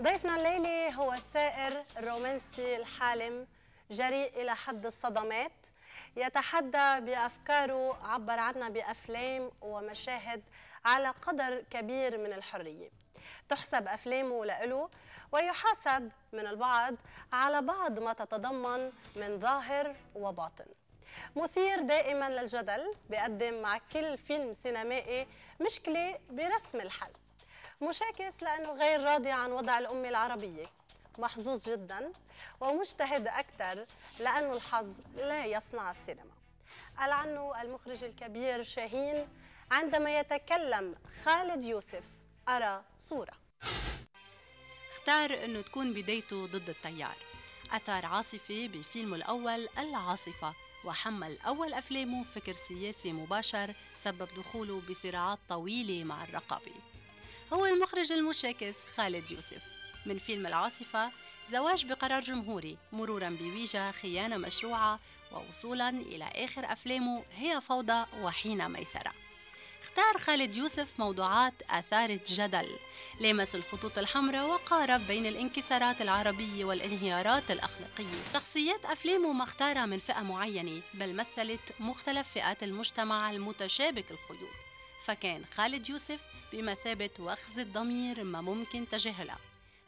ضيفنا الليلي هو الثائر الرومانسي الحالم جريء إلى حد الصدمات يتحدى بأفكاره عبر عنا بأفلام ومشاهد على قدر كبير من الحرية تحسب أفلامه لإله ويحاسب من البعض على بعض ما تتضمن من ظاهر وباطن مثير دائما للجدل بيقدم مع كل فيلم سينمائي مشكلة برسم الحل مشاكس لأنه غير راضي عن وضع الأمة العربية محظوظ جدا ومجتهد أكثر لأنه الحظ لا يصنع السينما قال عنه المخرج الكبير شاهين عندما يتكلم خالد يوسف أرى صورة اختار أنه تكون بدايته ضد التيار أثار عاصفة بفيلمه الأول العاصفة وحمل أول أفلامه فكر سياسي مباشر سبب دخوله بصراعات طويلة مع الرقابة هو المخرج المشاكس خالد يوسف من فيلم العاصفة زواج بقرار جمهوري مرورا بويجا خيانة مشروعة ووصولا إلى آخر أفلامه هي فوضى وحين ميسرة اختار خالد يوسف موضوعات أثارت جدل لامس الخطوط الحمراء وقارب بين الانكسارات العربية والانهيارات الأخلاقية شخصيات أفلامه مختارة من فئة معينة بل مثلت مختلف فئات المجتمع المتشابك الخيوط فكان خالد يوسف بمثابة وخز الضمير ما ممكن تجاهلها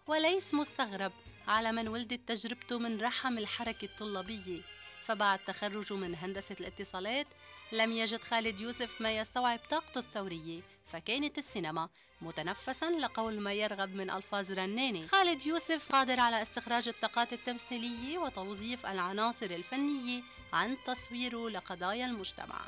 وليس مستغرب على من ولدت تجربته من رحم الحركة الطلابية فبعد تخرجه من هندسة الاتصالات لم يجد خالد يوسف ما يستوعب طاقته الثورية فكانت السينما متنفسا لقول ما يرغب من ألفاظ رناني خالد يوسف قادر على استخراج الطاقات التمثيلية وتوظيف العناصر الفنية عن تصويره لقضايا المجتمع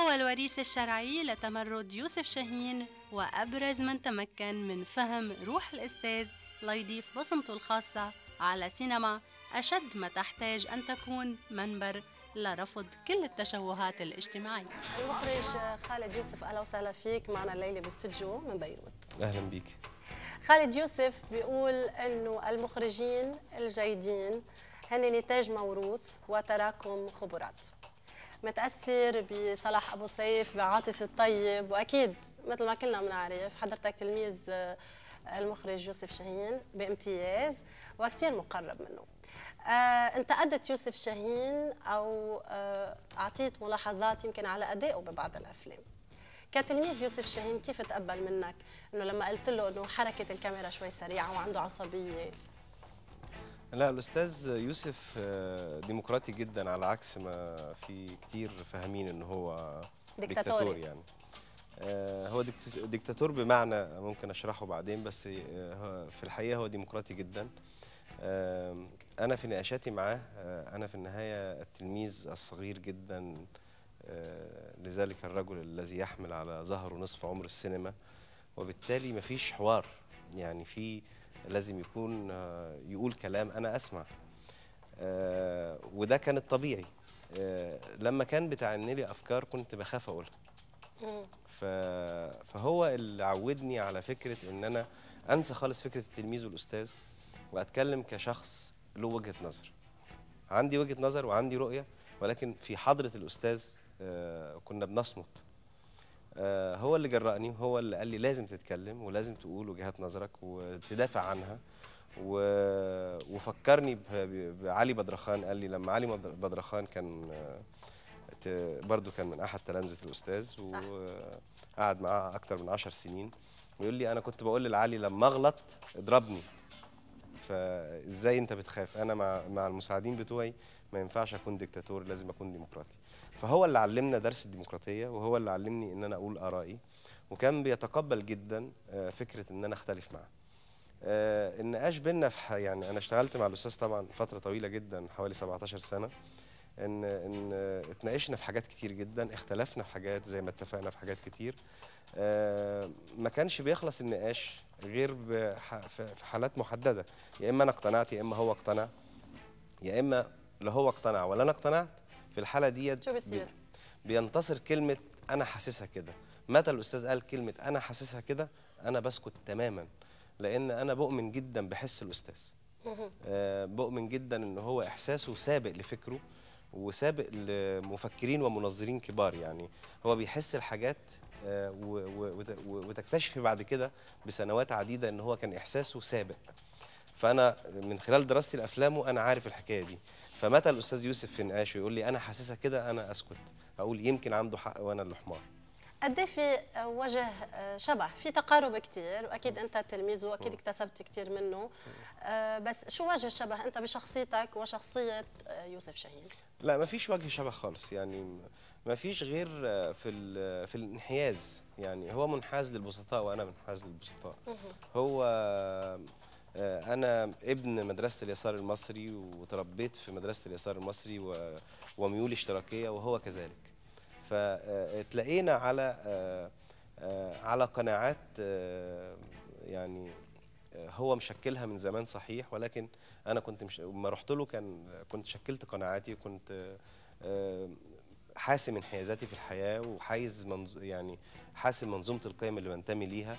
هو الوريث الشرعي لتمرد يوسف شاهين وأبرز من تمكن من فهم روح الأستاذ ليضيف بصمته الخاصة على سينما أشد ما تحتاج أن تكون منبر لرفض كل التشوهات الاجتماعية المخرج خالد يوسف أهلا وسهلا فيك معنا الليلة باستديو من بيروت أهلا بك خالد يوسف بيقول أنه المخرجين الجيدين هن نتاج موروث وتراكم خبرات متاثر بصلاح ابو سيف بعاطف الطيب واكيد مثل ما كلنا بنعرف حضرتك تلميذ آه، المخرج يوسف شاهين بامتياز وكثير مقرب منه آه انتقدت يوسف شاهين او آه اعطيت ملاحظات يمكن على ادائه ببعض الافلام كتلميذ يوسف شاهين كيف تقبل منك انه لما قلت له انه حركه الكاميرا شوي سريعه وعنده عصبيه لا الاستاذ يوسف آه، ديمقراطي جدا على عكس ما في كتير فاهمين ان هو ديكتاتور يعني آه، هو ديكتاتور بمعنى ممكن اشرحه بعدين بس آه، في الحقيقه هو ديمقراطي جدا انا في نقاشاتي معاه انا في النهايه التلميذ الصغير جدا لذلك الرجل الذي يحمل على ظهره نصف عمر السينما وبالتالي مفيش حوار يعني في لازم يكون آه، يقول كلام انا اسمع آه، وده كان الطبيعي آه، لما كان بتعني لي افكار كنت بخاف اقولها فهو اللي عودني على فكره ان انا انسى خالص فكره التلميذ والاستاذ واتكلم كشخص له وجهه نظر عندي وجهه نظر وعندي رؤيه ولكن في حضره الاستاذ كنا بنصمت آه، هو اللي جرأني وهو اللي قال لي لازم تتكلم ولازم تقول وجهات نظرك وتدافع عنها و... وفكرني ب... بعلي بدرخان قال لي لما علي بدرخان كان آه، برضه كان من احد تلامذه الاستاذ وقعد معاه اكتر من 10 سنين ويقول لي انا كنت بقول لعلي لما اغلط اضربني فازاي انت بتخاف انا مع مع المساعدين بتوعي ما ينفعش اكون ديكتاتور لازم اكون ديمقراطي فهو اللي علمنا درس الديمقراطيه وهو اللي علمني ان انا اقول ارائي وكان بيتقبل جدا آه، فكره ان انا اختلف معاه آه، النقاش بينا في يعني انا اشتغلت مع الاستاذ طبعا فتره طويله جدا حوالي 17 سنه ان ان اتناقشنا في حاجات كتير جدا اختلفنا في حاجات زي ما اتفقنا في حاجات كتير آه، ما كانش بيخلص النقاش غير في حالات محدده يا اما انا اقتنعت يا اما هو اقتنع يا اما لا هو اقتنع ولا انا اقتنعت في الحاله ديت بينتصر كلمه انا حاسسها كده متى الاستاذ قال كلمه انا حاسسها كده انا بسكت تماما لان انا بؤمن جدا بحس الاستاذ آه، بؤمن جدا ان هو احساسه سابق لفكره وسابق لمفكرين ومنظرين كبار يعني هو بيحس الحاجات آه، وتكتشفي بعد كده بسنوات عديده ان هو كان احساسه سابق فانا من خلال دراستي لافلامه انا عارف الحكايه دي فمتى الأستاذ يوسف فنقاش يقول لي أنا حاسسها كده أنا أسكت أقول يمكن عنده حق وأنا اللي حمار قد إيه في وجه آه، شبه في تقارب كثير واكيد انت تلميذ واكيد اكتسبت كثير منه آه، بس شو وجه الشبه انت بشخصيتك وشخصيه آه، يوسف شاهين لا ما فيش وجه شبه خالص يعني ما فيش غير في في الانحياز يعني هو منحاز للبسطاء وانا منحاز للبسطاء هو آه، أنا ابن مدرسة اليسار المصري وتربيت في مدرسة اليسار المصري وميول اشتراكية وهو كذلك فتلاقينا آه، على آه، على قناعات يعني هو مشكلها من زمان صحيح ولكن انا كنت مش... لما رحت له كان كنت شكلت قناعاتي وكنت حاسم انحيازاتي في الحياه وحايز منظ... يعني حاسم منظومه القيم اللي بنتمي ليها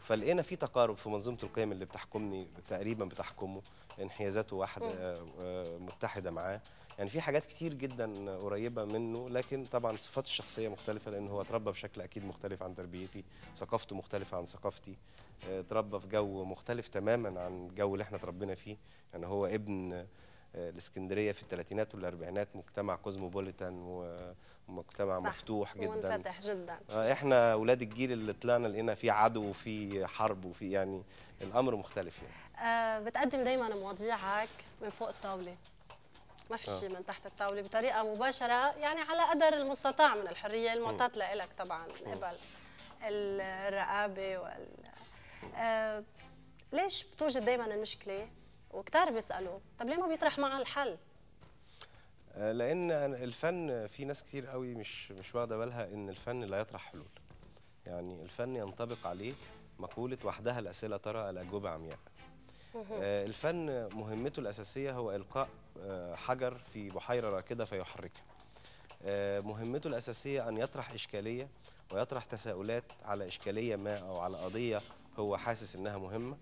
فلقينا في تقارب في منظومه القيم اللي بتحكمني تقريبا بتحكمه انحيازاته واحده آه، آه، متحده معاه يعني في حاجات كتير جدا قريبه منه لكن طبعا صفات الشخصيه مختلفه لان هو اتربى بشكل اكيد مختلف عن تربيتي ثقافته مختلفه عن ثقافتي آه، اتربى في جو مختلف تماما عن الجو اللي احنا اتربينا فيه يعني هو ابن الاسكندريه في الثلاثينات والاربعينات مجتمع كوزموبوليتان و مجتمع صح. مفتوح جدا منفتح جدا آه، احنا اولاد الجيل اللي طلعنا لقينا في عدو وفي حرب وفي يعني الامر مختلف يعني آه بتقدم دايما مواضيعك من فوق الطاوله ما في آه. شيء من تحت الطاوله بطريقه مباشره يعني على قدر المستطاع من الحريه المعطاه لك طبعا من قبل الرقابه وال آه ليش بتوجد دائما المشكله وكثار بيسالوا طب ليه ما بيطرح معها الحل آه، لان الفن في ناس كتير قوي مش مش واخده بالها ان الفن لا يطرح حلول يعني الفن ينطبق عليه مقوله وحدها الاسئله ترى الاجوبه عمياء آه، الفن مهمته الاساسيه هو القاء آه، حجر في بحيره راكده فيحركها مهمته الاساسيه ان يطرح اشكاليه ويطرح تساؤلات على اشكاليه ما او على قضيه هو حاسس انها مهمه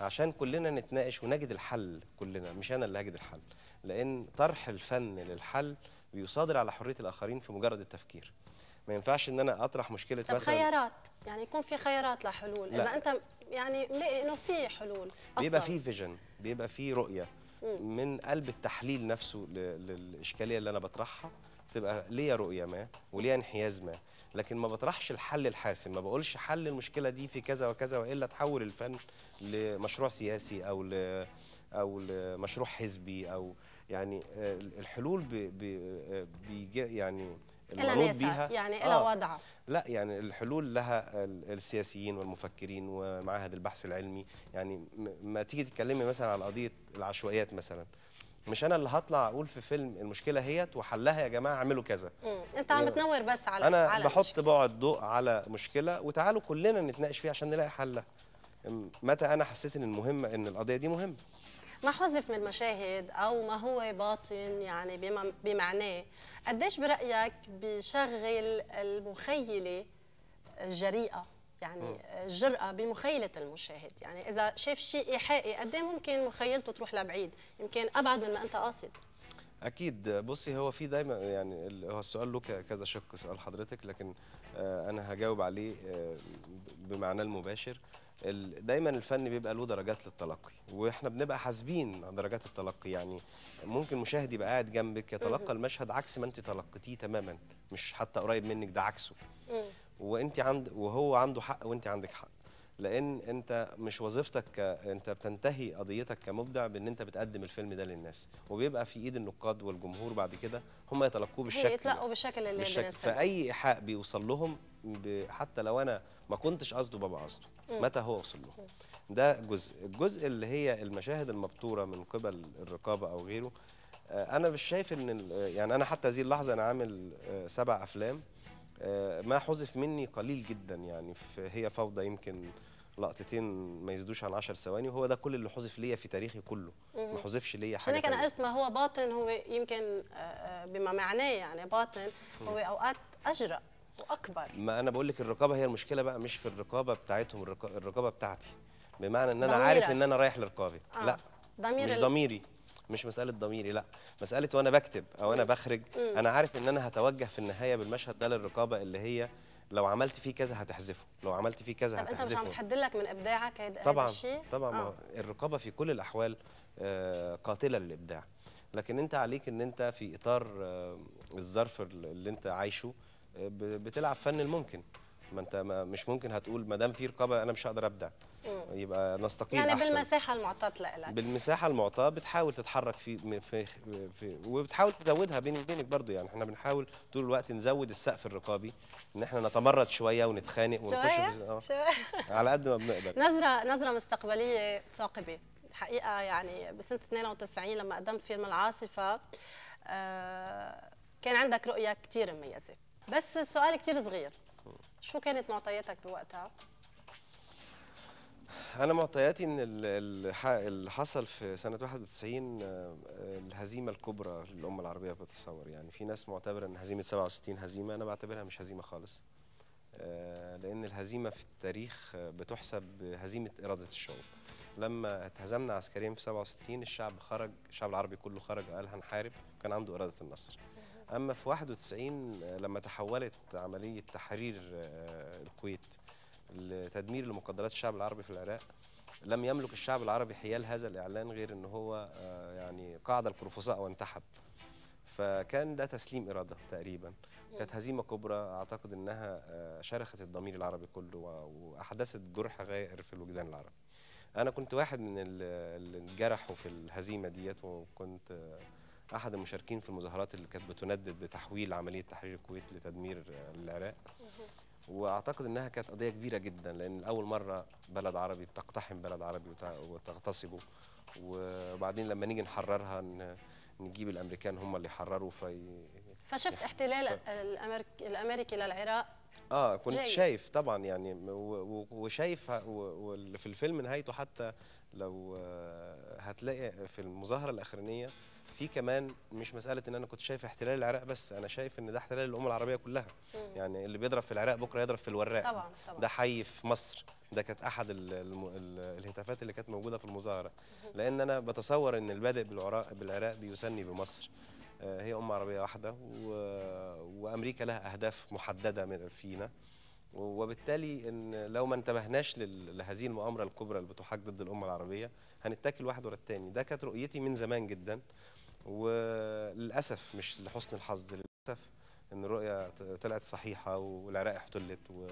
عشان كلنا نتناقش ونجد الحل كلنا مش انا اللي هجد الحل لأن طرح الفن للحل بيصادر على حرية الآخرين في مجرد التفكير ما ينفعش ان انا اطرح مشكله طب مثلا خيارات يعني يكون في خيارات لحلول لا. اذا انت يعني ملاقي انه في حلول أصلاً. بيبقى في فيجن بيبقى في رؤيه مم. من قلب التحليل نفسه للاشكاليه اللي انا بطرحها تبقى ليا رؤيه ما وليا انحياز ما لكن ما بطرحش الحل الحاسم ما بقولش حل المشكله دي في كذا وكذا والا تحول الفن لمشروع سياسي او ل او لمشروع حزبي او يعني آه، الحلول بي بي يعني المعروض بيها يعني لها آه وضعها لا يعني الحلول لها السياسيين والمفكرين ومعاهد البحث العلمي يعني ما تيجي تتكلمي مثلا عن قضيه العشوائيات مثلا مش انا اللي هطلع اقول في فيلم المشكله هيت وحلها يا جماعه اعملوا كذا مم. انت عم آه. بتنور بس على انا على بحط بعد ضوء على مشكله وتعالوا كلنا نتناقش فيها عشان نلاقي حلها متى انا حسيت ان المهمه ان القضيه دي مهمه ما حذف من مشاهد او ما هو باطن يعني بما بمعناه قديش برايك بشغل المخيله الجريئه يعني الجرأة بمخيلة المشاهد يعني إذا شاف شيء إيحائي قد إيه ممكن مخيلته تروح لبعيد يمكن أبعد من ما أنت قاصد اكيد بصي هو في دايما يعني هو السؤال له كذا شق سؤال حضرتك لكن آه، انا هجاوب عليه آه، بمعناه المباشر دايما الفن بيبقى له درجات للتلقي واحنا بنبقى حاسبين درجات التلقي يعني ممكن مشاهد يبقى قاعد جنبك يتلقى المشهد عكس ما انت تلقيتيه تماما مش حتى قريب منك ده عكسه وانت عند وهو عنده حق وانت عندك حق لان انت مش وظيفتك انت بتنتهي قضيتك كمبدع بان انت بتقدم الفيلم ده للناس وبيبقى في ايد النقاد والجمهور بعد كده هم يتلقوه بالشكل يتلقوا بالشكل اللي بالشكل فاي ايحاء بيوصل لهم حتى لو انا ما كنتش قصده ببقى قصده متى هو وصل له ده جزء الجزء اللي هي المشاهد المبتوره من قبل الرقابه او غيره آه، انا مش شايف ان يعني انا حتى هذه اللحظه انا عامل آه، سبع افلام آه، ما حذف مني قليل جدا يعني هي فوضى يمكن لقطتين ما يزيدوش عن 10 ثواني وهو ده كل اللي حذف ليا في تاريخي كله ما حذفش ليا حاجه لكن انا قلت ما هو باطن هو يمكن بما معناه يعني باطن هو اوقات اجرأ واكبر ما انا بقول لك الرقابه هي المشكله بقى مش في الرقابه بتاعتهم الرقابه بتاعتي بمعنى ان انا ضميرة. عارف ان انا رايح لرقابي آه. لا ضمير مش ضميري مش مساله ضميري لا مساله وانا بكتب او انا بخرج مم. انا عارف ان انا هتوجه في النهايه بالمشهد ده للرقابه اللي هي لو عملت فيه كذا هتحذفه لو عملت فيه كذا هتحذفه طب انت مش عم لك من ابداعك الشيء طبعا طبعا آه. الرقابه في كل الاحوال آه، قاتله للابداع لكن انت عليك ان انت في اطار آه، الظرف اللي انت عايشه بتلعب فن الممكن ما انت ما مش ممكن هتقول ما دام في رقابه انا مش هقدر ابدع يبقى نستقيل يعني أحسن. بالمساحه المعطاه لك بالمساحه المعطاه بتحاول تتحرك في, في, في وبتحاول تزودها بيني وبينك برضو يعني احنا بنحاول طول الوقت نزود السقف الرقابي ان احنا نتمرد شويه ونتخانق ونخش شوية؟ آه. على قد ما بنقدر نظره نظره مستقبليه ثاقبه الحقيقه يعني بسنه 92 لما قدمت فيلم العاصفه آه، كان عندك رؤيه كثير مميزه بس السؤال كثير صغير شو كانت معطياتك بوقتها؟ انا معطياتي ان اللي حصل في سنه 91 آه، الهزيمه الكبرى للامه العربيه بتصور يعني في ناس معتبره ان هزيمه 67 هزيمه انا بعتبرها مش هزيمه خالص آه، لان الهزيمه في التاريخ بتحسب هزيمه اراده الشعوب لما اتهزمنا عسكريا في 67 الشعب خرج الشعب العربي كله خرج وقال هنحارب كان عنده اراده النصر اما في 91 آه، لما تحولت عمليه تحرير آه، الكويت لتدمير لمقدرات الشعب العربي في العراق لم يملك الشعب العربي حيال هذا الاعلان غير ان هو آه، يعني قعد القرفصاء وانتحب فكان ده تسليم اراده تقريبا كانت هزيمه كبرى اعتقد انها شرخت الضمير العربي كله واحدثت جرح غائر في الوجدان العربي انا كنت واحد من اللي جرحوا في الهزيمه ديت وكنت احد المشاركين في المظاهرات اللي كانت بتندد بتحويل عمليه تحرير الكويت لتدمير العراق واعتقد انها كانت قضيه كبيره جدا لان اول مره بلد عربي بتقتحم بلد عربي وتغتصبه وبعدين لما نيجي نحررها نجيب الامريكان هم اللي يحرروا في فشفت احتلال الامريكي للعراق اه كنت جاي. شايف طبعا يعني وشايف في الفيلم نهايته حتى لو آه، هتلاقي في المظاهره الاخرانيه في كمان مش مساله ان انا كنت شايف احتلال العراق بس انا شايف ان ده احتلال الامه العربيه كلها مم. يعني اللي بيضرب في العراق بكره يضرب في الوراق طبعا طبعا ده حي في مصر ده كانت احد الهتافات اللي كانت موجوده في المظاهره لان انا بتصور ان البادئ بالعراق بالعراق بيسني بمصر آه، هي امه عربيه واحده و... وامريكا لها اهداف محدده فينا وبالتالي ان لو ما انتبهناش لهذه المؤامره الكبرى اللي بتحاك ضد الامه العربيه هنتاكل واحد ورا الثاني ده كانت رؤيتي من زمان جدا وللاسف مش لحسن الحظ للاسف ان الرؤيه طلعت صحيحه والعراق احتلت و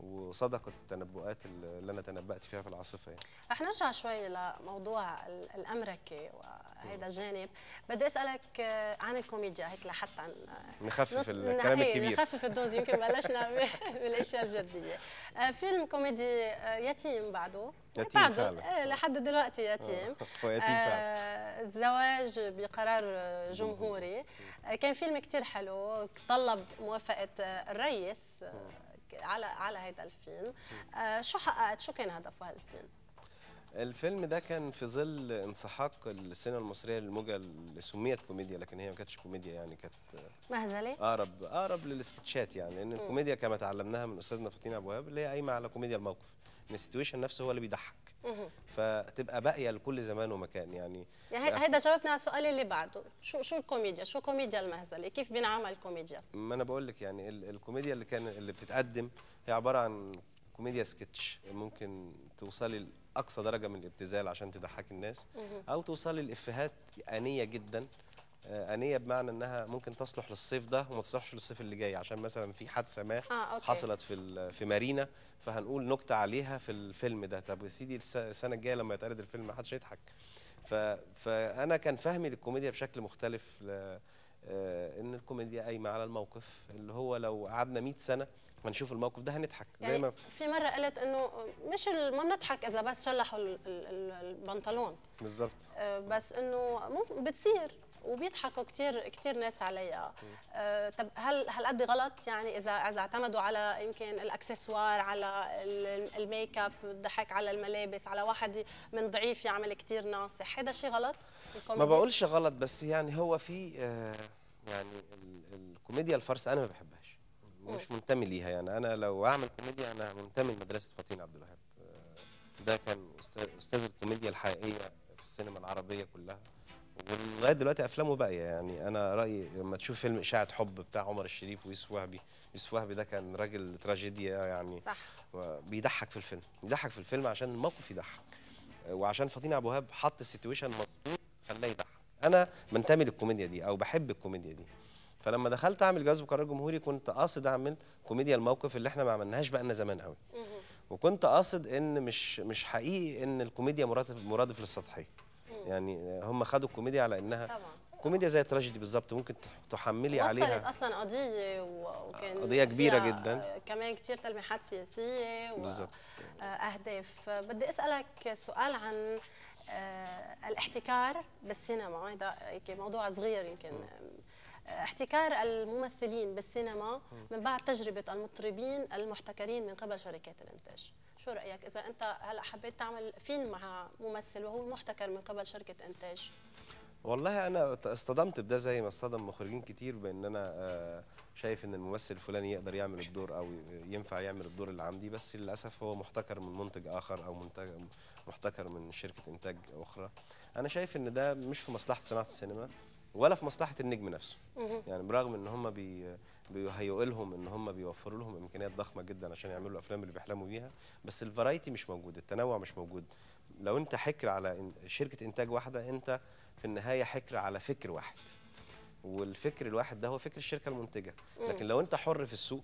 وصدقت التنبؤات اللي انا تنبأت فيها في العاصفه يعني. رح نرجع شوي لموضوع الامركه وهذا الجانب، بدي اسالك آه، عن الكوميديا هيك لحتى نخفف الكلام الكبير نخفف الدوز يمكن بلشنا بالاشياء الجديه. آه، فيلم كوميدي آه، يتيم بعده يتيم بعده فعلا. إيه، لحد دلوقتي يتيم هو يتيم فعلا الزواج بقرار جمهوري كان فيلم كثير حلو طلب موافقه الرئيس على على هذا الفيلم آه، شو حققت شو كان هدفه هالفيلم الفيلم ده كان في ظل انسحاق السينما المصريه للموجه اللي سميت كوميديا لكن هي ما كانتش كوميديا يعني كانت مهزله اقرب اقرب للسكتشات يعني لان الكوميديا كما تعلمناها من استاذنا فاطين وهاب اللي هي قايمه على كوميديا الموقف ان السيتويشن نفسه هو اللي بيضحك فتبقى باقيه لكل زمان ومكان يعني, يعني هيدا جاوبنا على السؤال اللي بعده شو شو الكوميديا شو كوميديا المهزله كيف بنعمل كوميديا ما انا بقول لك يعني الكوميديا اللي كان اللي بتتقدم هي عباره عن كوميديا سكتش ممكن توصلي لاقصى درجه من الابتذال عشان تضحكي الناس او توصلي لافيهات انيه جدا انيه آه، بمعنى انها ممكن تصلح للصيف ده وما تصلحش للصيف اللي جاي عشان مثلا في حادثه ما آه، أوكي. حصلت في في مارينا فهنقول نكته عليها في الفيلم ده طب يا سيدي السنه الجايه لما يتعرض الفيلم ما حدش هيضحك فانا كان فهمي للكوميديا بشكل مختلف آه، ان الكوميديا قايمه على الموقف اللي هو لو قعدنا 100 سنه هنشوف الموقف ده هنضحك يعني زي ما في مره قالت انه مش ما بنضحك اذا بس شلحوا البنطلون بالظبط آه، بس انه بتصير وبيضحكوا كثير كثير ناس عليها أه طب هل هل قد غلط يعني اذا اذا اعتمدوا على يمكن الاكسسوار على الميك اب الضحك على الملابس على واحد من ضعيف يعمل كثير ناصح هذا شيء غلط ما بقولش غلط بس يعني هو في آه، يعني الكوميديا الفرس انا ما بحبهاش مش منتمي ليها يعني انا لو اعمل كوميديا انا منتمي لمدرسه فاطين عبد الوهاب آه، ده كان استاذ الكوميديا الحقيقيه في السينما العربيه كلها ولغايه دلوقتي افلامه باقيه يعني انا رايي لما تشوف فيلم اشاعه حب بتاع عمر الشريف ويوسف وهبي يوسف وهبي ده كان راجل تراجيديا يعني صح بيضحك في الفيلم بيضحك في الفيلم عشان الموقف يضحك وعشان فاطين ابو هاب حط السيتويشن مظبوط خلاه يضحك انا منتمي للكوميديا دي او بحب الكوميديا دي فلما دخلت اعمل جواز بقرار جمهوري كنت قاصد اعمل كوميديا الموقف اللي احنا ما عملناهاش بقالنا زمان قوي وكنت قاصد ان مش مش حقيقي ان الكوميديا مرادف مرادف للسطحيه يعني هم خدوا الكوميديا على انها طبعا. كوميديا زي التراجيدي بالظبط ممكن تحملي وصلت عليها وصلت اصلا قضيه وكان قضيه كبيره جدا كمان كثير تلميحات سياسيه بالظبط آه، اهداف بدي اسالك سؤال عن آه، الاحتكار بالسينما هذا موضوع صغير يمكن آه، احتكار الممثلين بالسينما من بعد تجربه المطربين المحتكرين من قبل شركات الانتاج شو رايك اذا انت هلا حبيت تعمل فيلم مع ممثل وهو محتكر من قبل شركه انتاج والله انا اصطدمت بده زي ما اصطدم مخرجين كتير بان انا آه، شايف ان الممثل الفلاني يقدر يعمل الدور او ينفع يعمل الدور اللي عندي بس للاسف هو محتكر من منتج اخر او منتج محتكر من شركه انتاج اخرى انا شايف ان ده مش في مصلحه صناعه السينما ولا في مصلحه النجم نفسه يعني برغم ان هم بي بيهيئوا لهم ان هم بيوفروا لهم امكانيات ضخمه جدا عشان يعملوا الافلام اللي بيحلموا بيها بس الفرايتي مش موجود التنوع مش موجود لو انت حكر على شركه انتاج واحده انت في النهايه حكر على فكر واحد والفكر الواحد ده هو فكر الشركه المنتجه لكن لو انت حر في السوق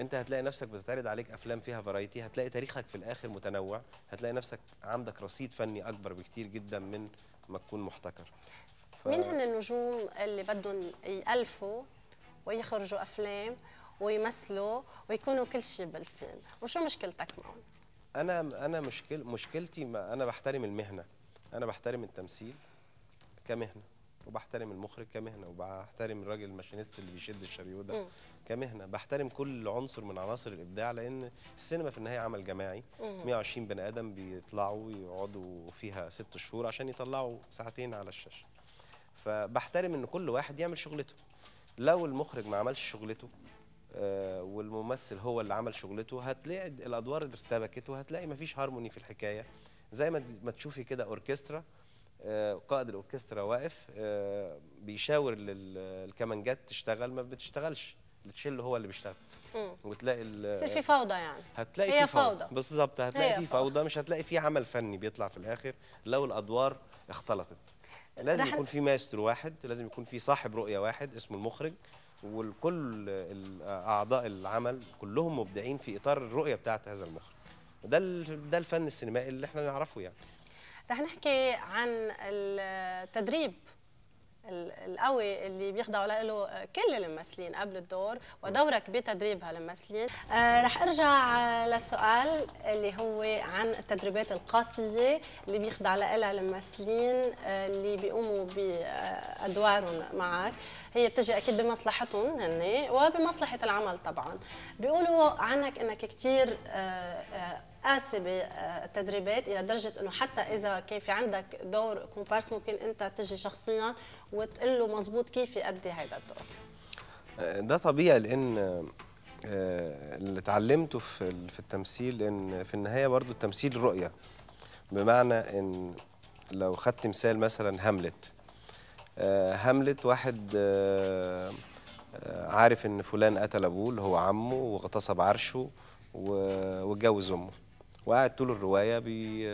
انت هتلاقي نفسك بتتعرض عليك افلام فيها فرايتي هتلاقي تاريخك في الاخر متنوع هتلاقي نفسك عندك رصيد فني اكبر بكتير جدا من ما تكون محتكر ف... مين هن النجوم اللي بدهم يالفوا ويخرجوا افلام ويمثلوا ويكونوا كل شيء بالفيلم وشو مشكلتك معهم انا انا مشكل مشكلتي ما انا بحترم المهنه انا بحترم التمثيل كمهنه وبحترم المخرج كمهنه وبحترم الراجل الماشينيست اللي بيشد الشريو ده كمهنه بحترم كل عنصر من عناصر الابداع لان السينما في النهايه عمل جماعي 120 بني ادم بيطلعوا ويقعدوا فيها ست شهور عشان يطلعوا ساعتين على الشاشه فبحترم ان كل واحد يعمل شغلته لو المخرج ما عملش شغلته آه، والممثل هو اللي عمل شغلته هتلاقي الادوار اللي ارتبكت وهتلاقي مفيش هارموني في الحكايه زي ما ما تشوفي كده اوركسترا آه، قائد الاوركسترا واقف آه، بيشاور للكمانجات تشتغل ما بتشتغلش التشيل هو اللي بيشتغل وتلاقي بس في فوضى يعني هتلاقي هي في فوضى. بالظبط هتلاقي في فوضى مش هتلاقي في عمل فني بيطلع في الاخر لو الادوار اختلطت لازم يكون في ماستر واحد لازم يكون في صاحب رؤيه واحد اسمه المخرج وكل اعضاء العمل كلهم مبدعين في اطار الرؤيه بتاعه هذا المخرج وده ده الفن السينمائي اللي احنا نعرفه يعني رح نحكي عن التدريب القوي اللي بيخضعوا له كل الممثلين قبل الدور ودورك بتدريب هالممثلين آه رح ارجع للسؤال اللي هو عن التدريبات القاسيه اللي بيخضع لها الممثلين آه، اللي بيقوموا بادوارهم معك هي بتجي اكيد بمصلحتهم هن وبمصلحه العمل طبعا بيقولوا عنك انك كثير آه، آه، قاسي بالتدريبات الى درجه انه حتى اذا كان في عندك دور كومبارس ممكن انت تجي شخصيا وتقول له مضبوط كيف يؤدي هذا الدور آه، ده طبيعي لان اللي اتعلمته في في التمثيل ان في النهايه برضو التمثيل رؤيه بمعنى ان لو خدت مثال مثلا هاملت آه، هاملت واحد آه، آه، عارف ان فلان قتل ابوه اللي هو عمه واغتصب عرشه واتجوز امه وقعد طول الروايه بي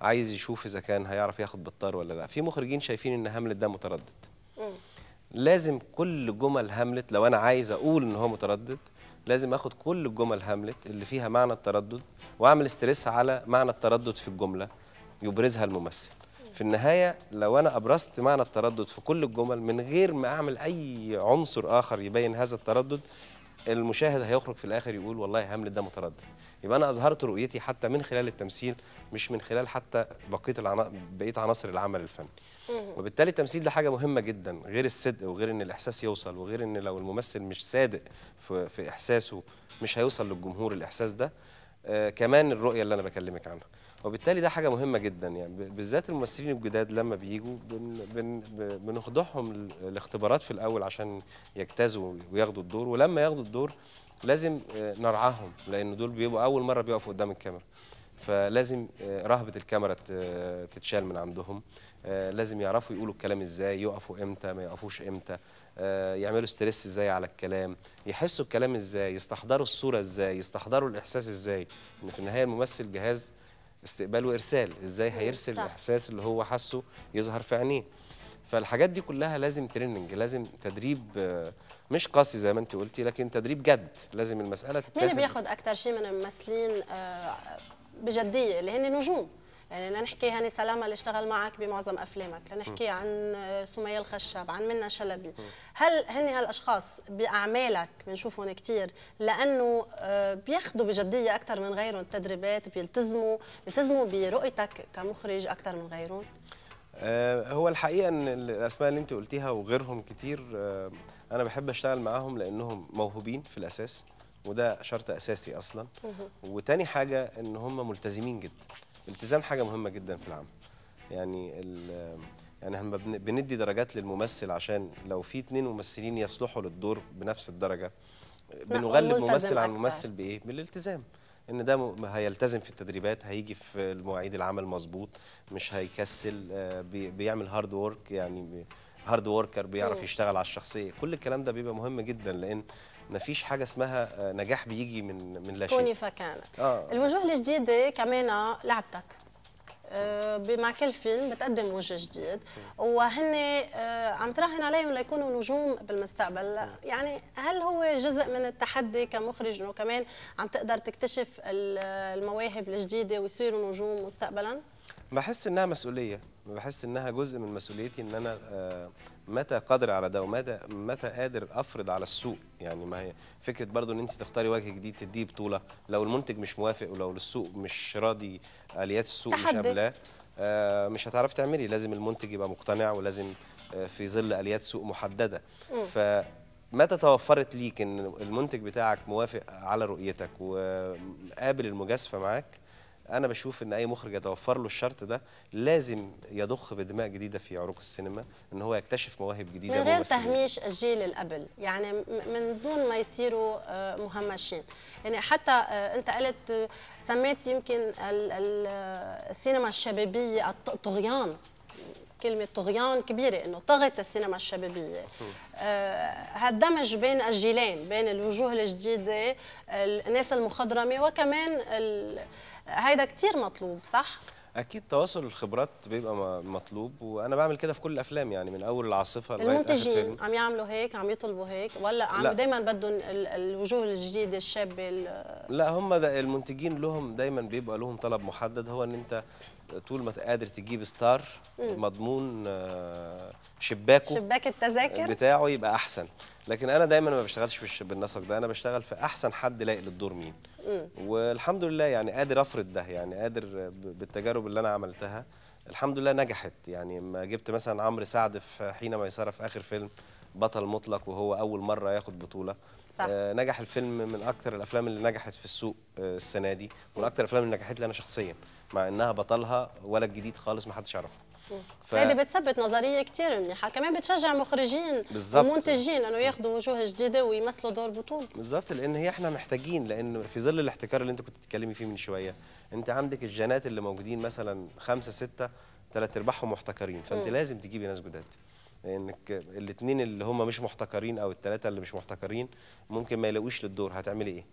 عايز يشوف اذا كان هيعرف ياخد بطار ولا لا في مخرجين شايفين ان هاملت ده متردد لازم كل جمل هاملت لو انا عايز اقول ان هو متردد لازم اخد كل الجمل هاملت اللي فيها معنى التردد واعمل استرس على معنى التردد في الجمله يبرزها الممثل في النهاية لو أنا أبرزت معنى التردد في كل الجمل من غير ما أعمل أي عنصر آخر يبين هذا التردد المشاهد هيخرج في الآخر يقول والله هاملت ده متردد يبقى أنا أظهرت رؤيتي حتى من خلال التمثيل مش من خلال حتى بقية العنا... بقية عناصر العمل الفني وبالتالي التمثيل ده حاجة مهمة جدا غير الصدق وغير إن الإحساس يوصل وغير إن لو الممثل مش صادق في, في إحساسه مش هيوصل للجمهور الإحساس ده آه كمان الرؤية اللي أنا بكلمك عنها وبالتالي ده حاجه مهمه جدا يعني بالذات الممثلين الجداد لما بيجوا بن بن بنخضعهم لاختبارات في الاول عشان يجتازوا وياخدوا الدور ولما ياخدوا الدور لازم آه، نرعاهم لان دول بيبقوا اول مره بيقفوا قدام الكاميرا فلازم آه، رهبه الكاميرا تتشال من عندهم آه، لازم يعرفوا يقولوا الكلام ازاي يقفوا امتى ما يقفوش امتى يعملوا ستريس ازاي على الكلام يحسوا الكلام ازاي يستحضروا الصوره ازاي يستحضروا الاحساس ازاي ان في النهايه الممثل جهاز استقبال وارسال ازاي هيرسل الاحساس اللي هو حاسه يظهر في عينيه فالحاجات دي كلها لازم تريننج لازم تدريب آه، مش قاسي زي ما انت قلتي لكن تدريب جد لازم المساله تتاخد مين بياخد اكتر شيء من الممثلين آه، بجديه اللي هن نجوم يعني لنحكي هاني سلامة اللي اشتغل معك بمعظم أفلامك لنحكي عن سمية الخشاب عن منى شلبي هل هن هالأشخاص بأعمالك بنشوفهم كثير لأنه آه، بياخذوا بجدية أكثر من غيرهم التدريبات بيلتزموا بيلتزموا برؤيتك كمخرج أكثر من غيرهم آه، هو الحقيقه ان الاسماء اللي انت قلتيها وغيرهم كتير آه، انا بحب اشتغل معاهم لانهم موهوبين في الاساس وده شرط اساسي اصلا وتاني حاجه ان هم ملتزمين جدا الالتزام حاجه مهمه جدا في العمل يعني يعني احنا بندي درجات للممثل عشان لو في اثنين ممثلين يصلحوا للدور بنفس الدرجه بنغلب ممثل عن ممثل بايه؟ بالالتزام ان ده هيلتزم في التدريبات هيجي في مواعيد العمل مظبوط مش هيكسل آه، بيعمل هارد وورك يعني هارد ووركر بيعرف يشتغل على الشخصيه كل الكلام ده بيبقى مهم جدا لان مفيش حاجه اسمها آه، نجاح بيجي من من لا شيء كوني فكان آه. الوجوه الجديده كمان لعبتك آه، مع كل فيلم بتقدم وجه جديد وهن آه، عم تراهن عليهم ليكونوا نجوم بالمستقبل يعني هل هو جزء من التحدي كمخرج انه كمان عم تقدر تكتشف المواهب الجديده ويصيروا نجوم مستقبلا بحس انها مسؤوليه بحس انها جزء من مسؤوليتي ان انا متى قادر على ده ومتى متى قادر افرض على السوق يعني ما هي فكره برضو ان انت تختاري وجه جديد تديه بطوله لو المنتج مش موافق ولو السوق مش راضي اليات السوق مش قابلاه آه مش هتعرفي تعملي لازم المنتج يبقى مقتنع ولازم آه، في ظل اليات سوق محدده ف متى توفرت ليك ان المنتج بتاعك موافق على رؤيتك وقابل المجازفه معاك انا بشوف ان اي مخرج يتوفر له الشرط ده لازم يضخ بدماء جديده في عروق السينما ان هو يكتشف مواهب جديده من غير تهميش الجيل اللي قبل يعني من دون ما يصيروا آه، مهمشين يعني حتى آه، انت قلت آه، سميت يمكن السينما الشبابيه الطغيان كلمة طغيان كبيرة إنه طغت السينما الشبابية هالدمج بين الجيلين بين الوجوه الجديدة الناس المخضرمة وكمان ال هيدا كتير مطلوب صح؟ اكيد تواصل الخبرات بيبقى مطلوب وانا بعمل كده في كل الافلام يعني من اول العاصفه لغايه المنتجين عم يعملوا هيك عم يطلبوا هيك ولا عم دايما بدهم الوجوه الجديده الشابه لا هم المنتجين لهم دايما بيبقى لهم طلب محدد هو ان انت طول ما قادر تجيب ستار مضمون آه، شباكه شباك التذاكر بتاعه يبقى احسن لكن انا دايما ما بشتغلش في بالنسق ده انا بشتغل في احسن حد لايق للدور مين والحمد لله يعني قادر افرض ده يعني قادر بالتجارب اللي انا عملتها الحمد لله نجحت يعني ما جبت مثلا عمرو سعد في حين ميسره في اخر فيلم بطل مطلق وهو اول مره ياخد بطوله صح. آه، نجح الفيلم من اكثر الافلام اللي نجحت في السوق آه، السنه دي ومن اكثر الافلام اللي نجحت لي انا شخصيا مع انها بطلها ولد جديد خالص ما حدش يعرفه ف... هذه بتثبت نظريه كثير منيحه كمان بتشجع مخرجين بالزبط. ومنتجين انه ياخذوا وجوه جديده ويمثلوا دور بطوله بالظبط لان هي احنا محتاجين لان في ظل الاحتكار اللي انت كنت تتكلمي فيه من شويه انت عندك الجينات اللي موجودين مثلا خمسه سته ثلاث ارباعهم محتكرين فانت م. لازم تجيبي ناس جداد انك الاثنين اللي هم مش محتكرين او الثلاثه اللي مش محتكرين ممكن ما يلاقوش للدور هتعملي ايه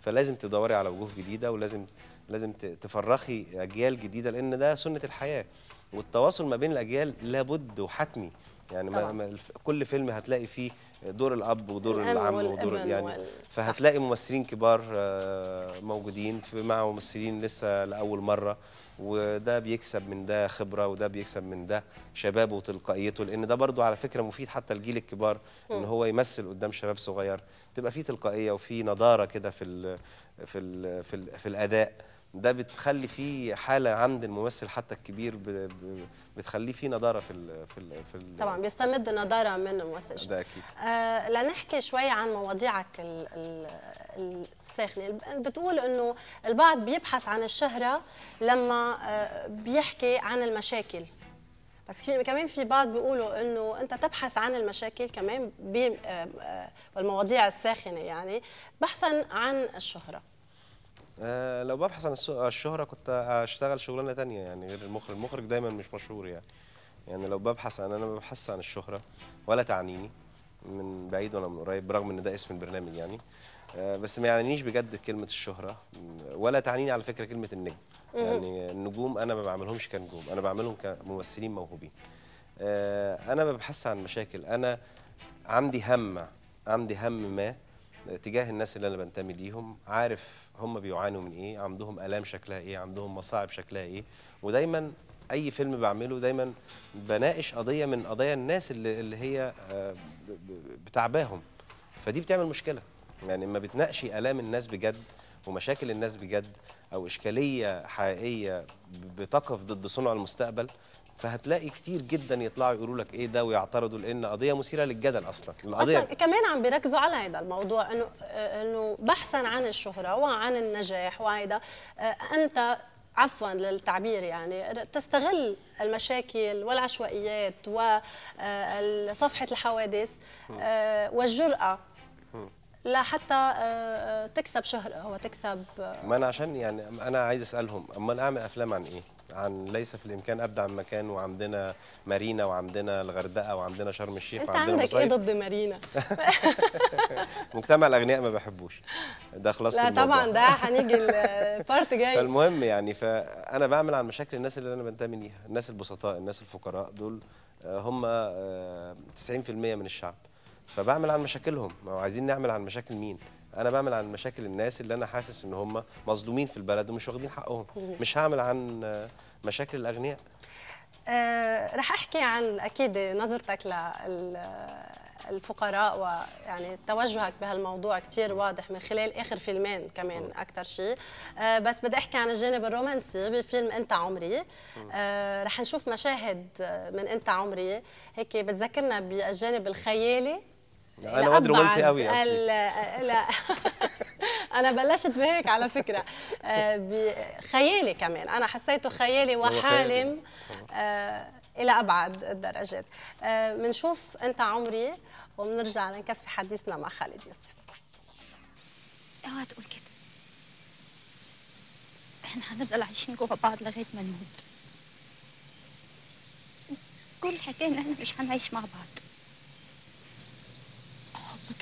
فلازم تدوري على وجوه جديده ولازم لازم تفرخي اجيال جديده لان ده سنه الحياه والتواصل ما بين الاجيال لابد وحتمي يعني ما ما كل فيلم هتلاقي فيه دور الاب ودور العم ودور يعني فهتلاقي ممثلين كبار آه، موجودين مع ممثلين لسه لاول مره وده بيكسب من ده خبره وده بيكسب من ده شبابه وتلقائيته لان ده برضو على فكره مفيد حتى الجيل الكبار ان هو يمثل قدام شباب صغير تبقى فيه تلقائيه وفي نضاره كده في الـ في الـ في, الـ في الاداء ده بتخلي فيه حاله عند الممثل حتى الكبير بتخليه فيه نضاره في الـ في الـ في الـ طبعا بيستمد نضاره من الممثل ده اكيد آه لنحكي شوي عن مواضيعك الساخنه بتقول انه البعض بيبحث عن الشهره لما آه بيحكي عن المشاكل بس في كمان في بعض بيقولوا انه انت تبحث عن المشاكل كمان آه، آه، والمواضيع الساخنه يعني بحثا عن الشهره آه لو ببحث عن آه، الشهرة كنت أشتغل شغلانة تانية يعني غير المخرج المخرج دايما مش مشهور يعني يعني لو ببحث عن أنا ما ببحثش عن الشهرة ولا تعنيني من بعيد ولا من قريب برغم إن ده اسم البرنامج يعني آه بس ما يعنينيش بجد كلمة الشهرة ولا تعنيني على فكرة كلمة النجم يعني النجوم أنا ما بعملهمش كنجوم أنا بعملهم كممثلين موهوبين آه أنا ما ببحثش عن مشاكل أنا عندي هم عندي هم ما تجاه الناس اللي انا بنتمي ليهم عارف هم بيعانوا من ايه عندهم الام شكلها ايه عندهم مصاعب شكلها ايه ودايما اي فيلم بعمله دايما بناقش قضيه من قضايا الناس اللي, اللي هي آه، بتعباهم فدي بتعمل مشكله يعني اما بتناقشي الام الناس بجد ومشاكل الناس بجد او اشكاليه حقيقيه بتقف ضد صنع المستقبل فهتلاقي كتير جدا يطلعوا يقولوا لك ايه ده ويعترضوا لان قضيه مثيره للجدل اصلا القضيه اصلا كمان عم بيركزوا على هذا الموضوع انه آه، انه بحثا عن الشهره وعن النجاح وهيدا آه، انت عفوا للتعبير يعني تستغل المشاكل والعشوائيات وصفحه آه، الحوادث والجراه لحتى تكسب شهره وتكسب ما انا عشان يعني انا عايز اسالهم امال اعمل افلام عن ايه؟ عن ليس في الامكان ابدع عن مكان وعندنا مارينا وعندنا الغردقه وعندنا شرم الشيخ انت وعندنا عندك ايه ضد مارينا مجتمع الاغنياء ما بحبوش ده خلاص لا طبعا ده هنيجي البارت جاي فالمهم يعني فانا بعمل عن مشاكل الناس اللي انا بنتمي ليها الناس البسطاء الناس الفقراء دول آه، هم 90% آه، من الشعب فبعمل عن مشاكلهم ما عايزين نعمل عن مشاكل مين انا بعمل عن مشاكل الناس اللي انا حاسس ان هم مظلومين في البلد ومش واخدين حقهم مش هعمل عن مشاكل الاغنياء أه رح احكي عن اكيد نظرتك للفقراء ويعني توجهك بهالموضوع كثير واضح من خلال اخر فيلمين كمان اكثر شيء أه بس بدي احكي عن الجانب الرومانسي بفيلم انت عمري أه رح نشوف مشاهد من انت عمري هيك بتذكرنا بالجانب الخيالي انا واد رومانسي قوي اصلي لا انا بلشت بهيك على فكره آه، خيالي كمان انا حسيته خيالي وحالم آه، الى ابعد الدرجات بنشوف آه، انت عمري وبنرجع نكفي حديثنا مع خالد يوسف اوعى تقول كده احنا هنفضل عايشين جوه بعض لغايه ما نموت كل حكايه ان احنا مش هنعيش مع بعض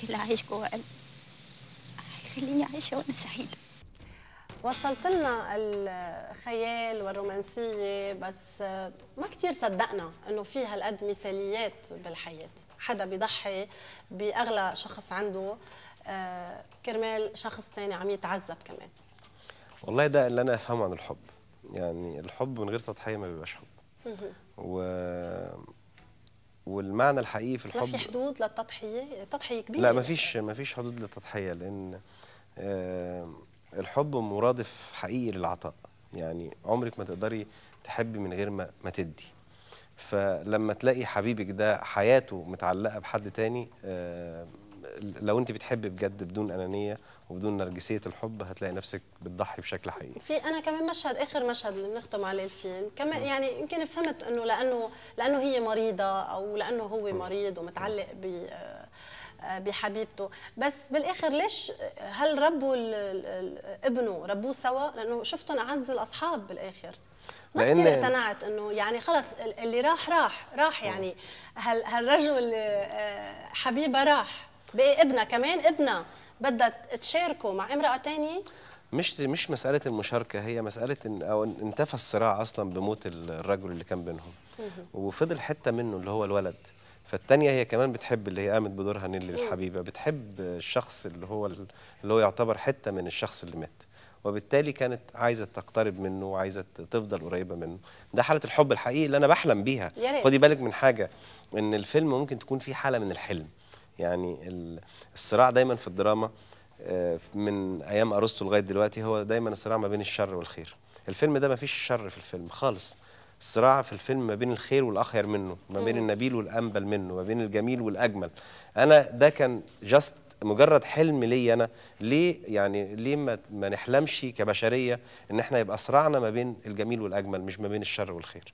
اللي عايش جوه قلبي هيخليني عايشه وانا سعيده وصلت لنا الخيال والرومانسية بس ما كثير صدقنا انه في هالقد مثاليات بالحياة حدا بيضحي باغلى شخص عنده آه، كرمال شخص ثاني عم يتعذب كمان والله ده اللي انا افهمه عن الحب يعني الحب من غير تضحية ما بيبقاش حب و والمعنى الحقيقي في الحب ما في حدود للتضحيه تضحيه كبيره لا ما فيش ما فيش حدود للتضحيه لان آه، الحب مرادف حقيقي للعطاء يعني عمرك ما تقدري تحبي من غير ما ما تدي فلما تلاقي حبيبك ده حياته متعلقه بحد تاني آه، لو انت بتحبي بجد بدون انانيه وبدون نرجسيه الحب هتلاقي نفسك بتضحي بشكل حقيقي في انا كمان مشهد اخر مشهد اللي بنختم عليه الفيلم كمان يعني يمكن فهمت انه لانه لانه هي مريضه او لانه هو مريض ومتعلق ب آه، بحبيبته بس بالاخر ليش هل ربوا ابنه ربوه سوا لانه شفتهم اعز الاصحاب بالاخر ما لأن... كثير اقتنعت انه يعني خلص اللي راح راح راح يعني هالرجل آه، حبيبه راح بقي ابنها كمان ابنها بدها تشاركه مع امرأة ثانيه مش مش مساله المشاركه هي مساله إن او انتفى الصراع اصلا بموت الرجل اللي كان بينهم وفضل حته منه اللي هو الولد فالتانية هي كمان بتحب اللي هي قامت بدورها نيلي الحبيبه بتحب الشخص اللي هو اللي هو يعتبر حته من الشخص اللي مات وبالتالي كانت عايزه تقترب منه وعايزه تفضل قريبه منه ده حاله الحب الحقيقي اللي انا بحلم بيها خدي بالك من حاجه ان الفيلم ممكن تكون فيه حاله من الحلم يعني الصراع دايما في الدراما آه، من ايام ارسطو لغايه دلوقتي هو دايما الصراع ما بين الشر والخير الفيلم ده ما فيش شر في الفيلم خالص الصراع في الفيلم ما بين الخير والاخير منه ما بين النبيل والانبل منه ما بين الجميل والاجمل انا ده كان جاست مجرد حلم لي انا ليه يعني ليه ما, ما نحلمش كبشريه ان احنا يبقى صراعنا ما بين الجميل والاجمل مش ما بين الشر والخير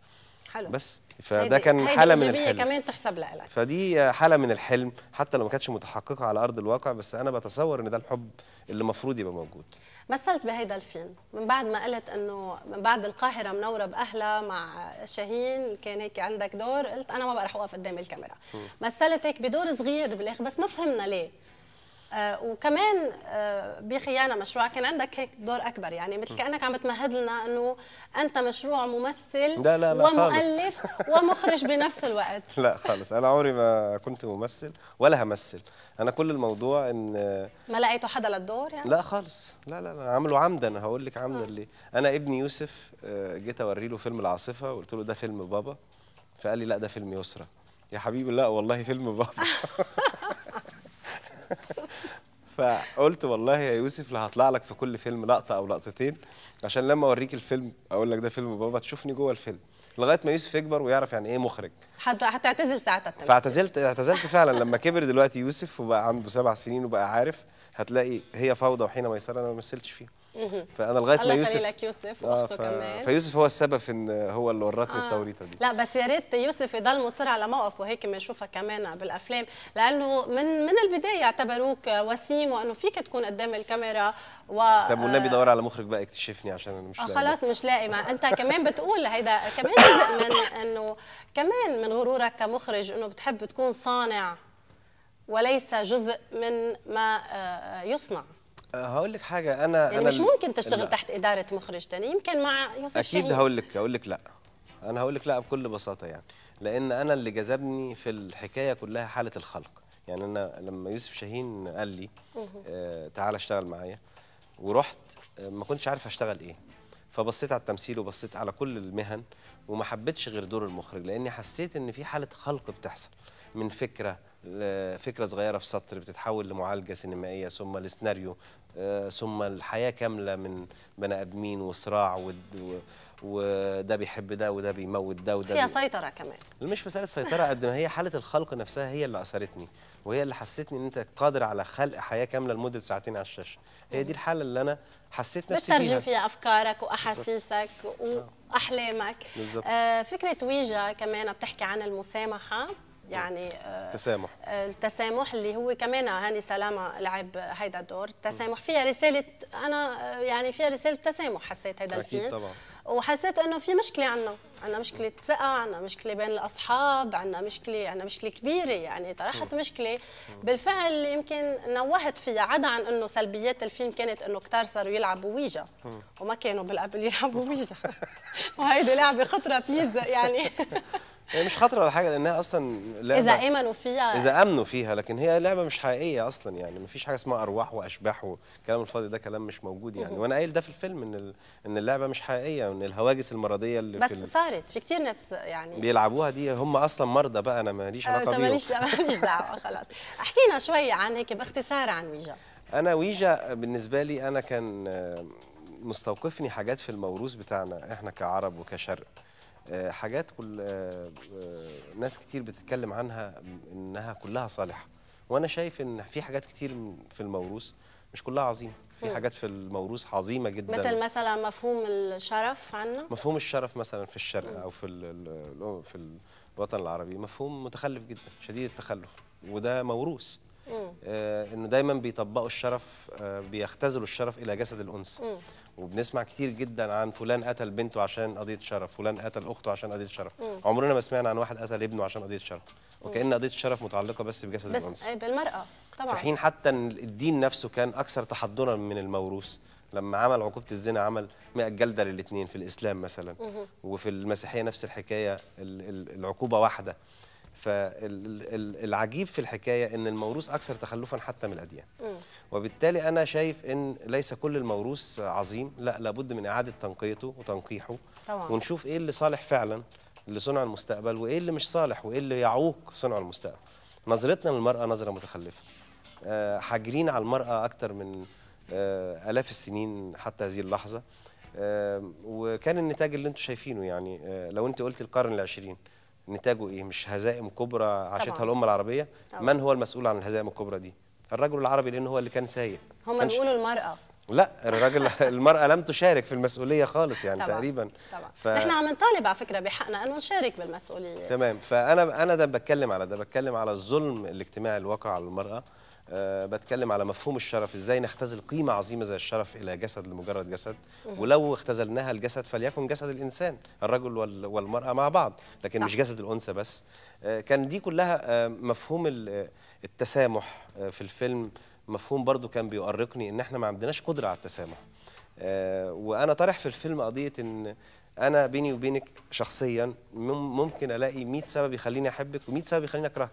حلو بس فده كان حاله من الحلم كمان تحسب لك فدي حاله من الحلم حتى لو ما كانتش متحققه على ارض الواقع بس انا بتصور ان ده الحب اللي المفروض يبقى موجود مثلت بهيدا الفيلم من بعد ما قلت انه من بعد القاهره منوره باهلها مع شاهين كان هيك عندك دور قلت انا ما بقى رح اوقف قدام الكاميرا مثلت هيك بدور صغير بالاخر بس ما فهمنا ليه آه، وكمان آه، بخيانه مشروع كان عندك هيك دور اكبر يعني مثل كانك عم تمهد لنا انه انت مشروع ممثل لا لا لا ومؤلف ومخرج بنفس الوقت لا خالص انا عمري ما كنت ممثل ولا همثل انا كل الموضوع ان ما لقيتوا حدا للدور يعني لا خالص لا لا لا عامله عمدا هقول لك عمدا آه. ليه انا ابني يوسف جيت اوري له فيلم العاصفه وقلت له ده فيلم بابا فقال لي لا ده فيلم يسرى يا حبيبي لا والله فيلم بابا فقلت والله يا يوسف لا هطلع لك في كل فيلم لقطه او لقطتين عشان لما اوريك الفيلم اقول لك ده فيلم بابا تشوفني جوه الفيلم لغايه ما يوسف يكبر ويعرف يعني ايه مخرج هتعتزل ساعتها فاعتزلت اعتزلت فعلا لما كبر دلوقتي يوسف وبقى عنده سبع سنين وبقى عارف هتلاقي هي فوضى وحين ميسره انا ما مثلتش فيها فانا لغايه ما يوسف لك يوسف واخته آه ف... كمان فيوسف هو السبب في ان هو اللي ورطني آه. التوريطه دي لا بس يا ريت يوسف يضل مصر على موقفه هيك ما يشوفها كمان بالافلام لانه من من البدايه اعتبروك وسيم وانه فيك تكون قدام الكاميرا و طب والنبي آه. دور على مخرج بقى يكتشفني عشان انا مش آه خلاص مش لاقي ما انت كمان بتقول هيدا كمان جزء من انه كمان من غرورك كمخرج انه بتحب تكون صانع وليس جزء من ما آه، يصنع هقول لك حاجه انا يعني أنا مش ممكن تشتغل لا. تحت اداره مخرج تاني يمكن مع يوسف اكيد هقول لك هقول لك لا انا هقول لك لا بكل بساطه يعني لان انا اللي جذبني في الحكايه كلها حاله الخلق يعني انا لما يوسف شاهين قال لي آه تعالى اشتغل معايا ورحت آه ما كنتش عارف اشتغل ايه فبصيت على التمثيل وبصيت على كل المهن وما حبيتش غير دور المخرج لاني حسيت ان في حاله خلق بتحصل من فكره آه، فكره صغيره في سطر بتتحول لمعالجه سينمائيه ثم لسيناريو آه، ثم الحياه كامله من بني ادمين وصراع وده بيحب ده وده بيموت ده وده فيها سيطره كمان مش مساله سيطره قد ما هي حاله الخلق نفسها هي اللي اثرتني وهي اللي حسيتني ان انت قادر على خلق حياه كامله لمده ساعتين على الشاشه هي دي الحاله اللي انا حسيت نفسي فيها بتترجم فيها افكارك واحاسيسك آه. واحلامك بالزبط. آه فكره ويجا كمان بتحكي عن المسامحه يعني آه، التسامح آه، التسامح اللي هو كمان هاني سلامه لعب هيدا الدور التسامح فيها رساله انا آه، يعني فيها رساله تسامح حسيت هيدا الفيلم اكيد طبعا وحسيت انه في مشكله عندنا عندنا مشكله ثقه عندنا مشكله بين الاصحاب عندنا مشكله عندنا مشكله كبيره يعني طرحت مشكله بالفعل يمكن نوهت فيها عدا عن انه سلبيات الفيلم كانت انه كتار صاروا يلعبوا ويجا وما كانوا بالقبل يلعبوا ويجا وهيدي لعبه خطره بيزا يعني هي مش خطره ولا حاجه لانها اصلا لعبة اذا امنوا فيها اذا امنوا فيها لكن هي لعبه مش حقيقيه اصلا يعني ما فيش حاجه اسمها ارواح واشباح والكلام الفاضي ده كلام مش موجود يعني وانا قايل ده في الفيلم ان ان اللعبه مش حقيقيه وان الهواجس المرضيه اللي بس في صارت في كتير ناس يعني بيلعبوها دي هم اصلا مرضى بقى انا ماليش علاقه بيهم ماليش ماليش دعوه خلاص احكينا شويه عن هيك باختصار عن ويجا انا ويجا بالنسبه لي انا كان مستوقفني حاجات في الموروث بتاعنا احنا كعرب وكشرق آه، حاجات كل آه، آه، ناس كتير بتتكلم عنها انها كلها صالحه وانا شايف ان في حاجات كتير في الموروث مش كلها عظيمه في حاجات في الموروث عظيمه جدا مثل مثلا مفهوم الشرف عنه مفهوم الشرف مثلا في الشرق او في في الوطن العربي مفهوم متخلف جدا شديد التخلف وده موروث آه انه دايما بيطبقوا الشرف آه بيختزلوا الشرف الى جسد الانثى وبنسمع كتير جدا عن فلان قتل بنته عشان قضيه شرف فلان قتل اخته عشان قضيه شرف مم. عمرنا ما سمعنا عن واحد قتل ابنه عشان قضيه شرف وكأن قضيه الشرف متعلقه بس بجسد الانثى بس بالمراه طبعا في حين حتى الدين نفسه كان اكثر تحضرا من الموروث لما عمل عقوبه الزنا عمل 100 جلده للاثنين في الاسلام مثلا مم. وفي المسيحيه نفس الحكايه العقوبه واحده فالعجيب في الحكايه ان الموروث اكثر تخلفا حتى من الاديان وبالتالي انا شايف ان ليس كل الموروث عظيم لا لابد من اعاده تنقيته وتنقيحه طبعا. ونشوف ايه اللي صالح فعلا لصنع المستقبل وايه اللي مش صالح وايه اللي يعوق صنع المستقبل نظرتنا للمراه نظره متخلفه آه، حاجرين على المراه أكثر من آه، الاف السنين حتى هذه اللحظه آه، وكان النتاج اللي انتم شايفينه يعني لو انت قلت القرن العشرين نتاجه ايه مش هزائم كبرى عاشتها الامه العربيه طبعا. من هو المسؤول عن الهزائم الكبرى دي الرجل العربي لان هو اللي كان سايق هم بيقولوا المراه لا الراجل المراه لم تشارك في المسؤوليه خالص يعني طبعا. تقريبا طبعا ف... احنا عم نطالب على فكره بحقنا انه نشارك بالمسؤوليه تمام فانا انا ده بتكلم على ده بتكلم على الظلم الاجتماعي الواقع على المراه آه، بتكلم على مفهوم الشرف ازاي نختزل قيمه عظيمه زي الشرف الى جسد لمجرد جسد ولو اختزلناها الجسد فليكن جسد الانسان الرجل والمراه مع بعض لكن صح. مش جسد الانثى بس آه، كان دي كلها آه، مفهوم التسامح في الفيلم مفهوم برضو كان بيؤرقني ان احنا ما عندناش قدره على التسامح وانا طرح في الفيلم قضيه ان انا بيني وبينك شخصيا ممكن الاقي 100 سبب يخليني احبك و100 سبب يخليني اكرهك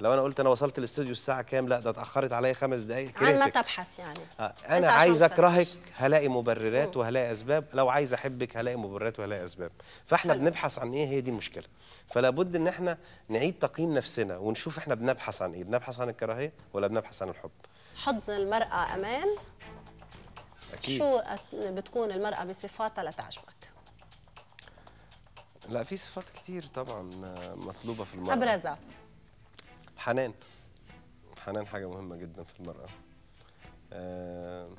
لو انا قلت انا وصلت الاستوديو الساعه كام لا ده اتاخرت عليا خمس دقائق عن لا تبحث يعني آه. انا عايز اكرهك هلاقي مبررات وهلاقي اسباب لو عايز احبك هلاقي مبررات وهلاقي اسباب فاحنا حلو. بنبحث عن ايه هي دي المشكله فلا بد ان احنا نعيد تقييم نفسنا ونشوف احنا بنبحث عن ايه بنبحث عن الكراهيه ولا بنبحث عن الحب حضن المراه امان أكيد. شو بتكون المراه بصفاتها لتعجبك لا في صفات كتير طبعا آه، مطلوبه في المراه ابرزها حنان حنان حاجه مهمه جدا في المراه آه،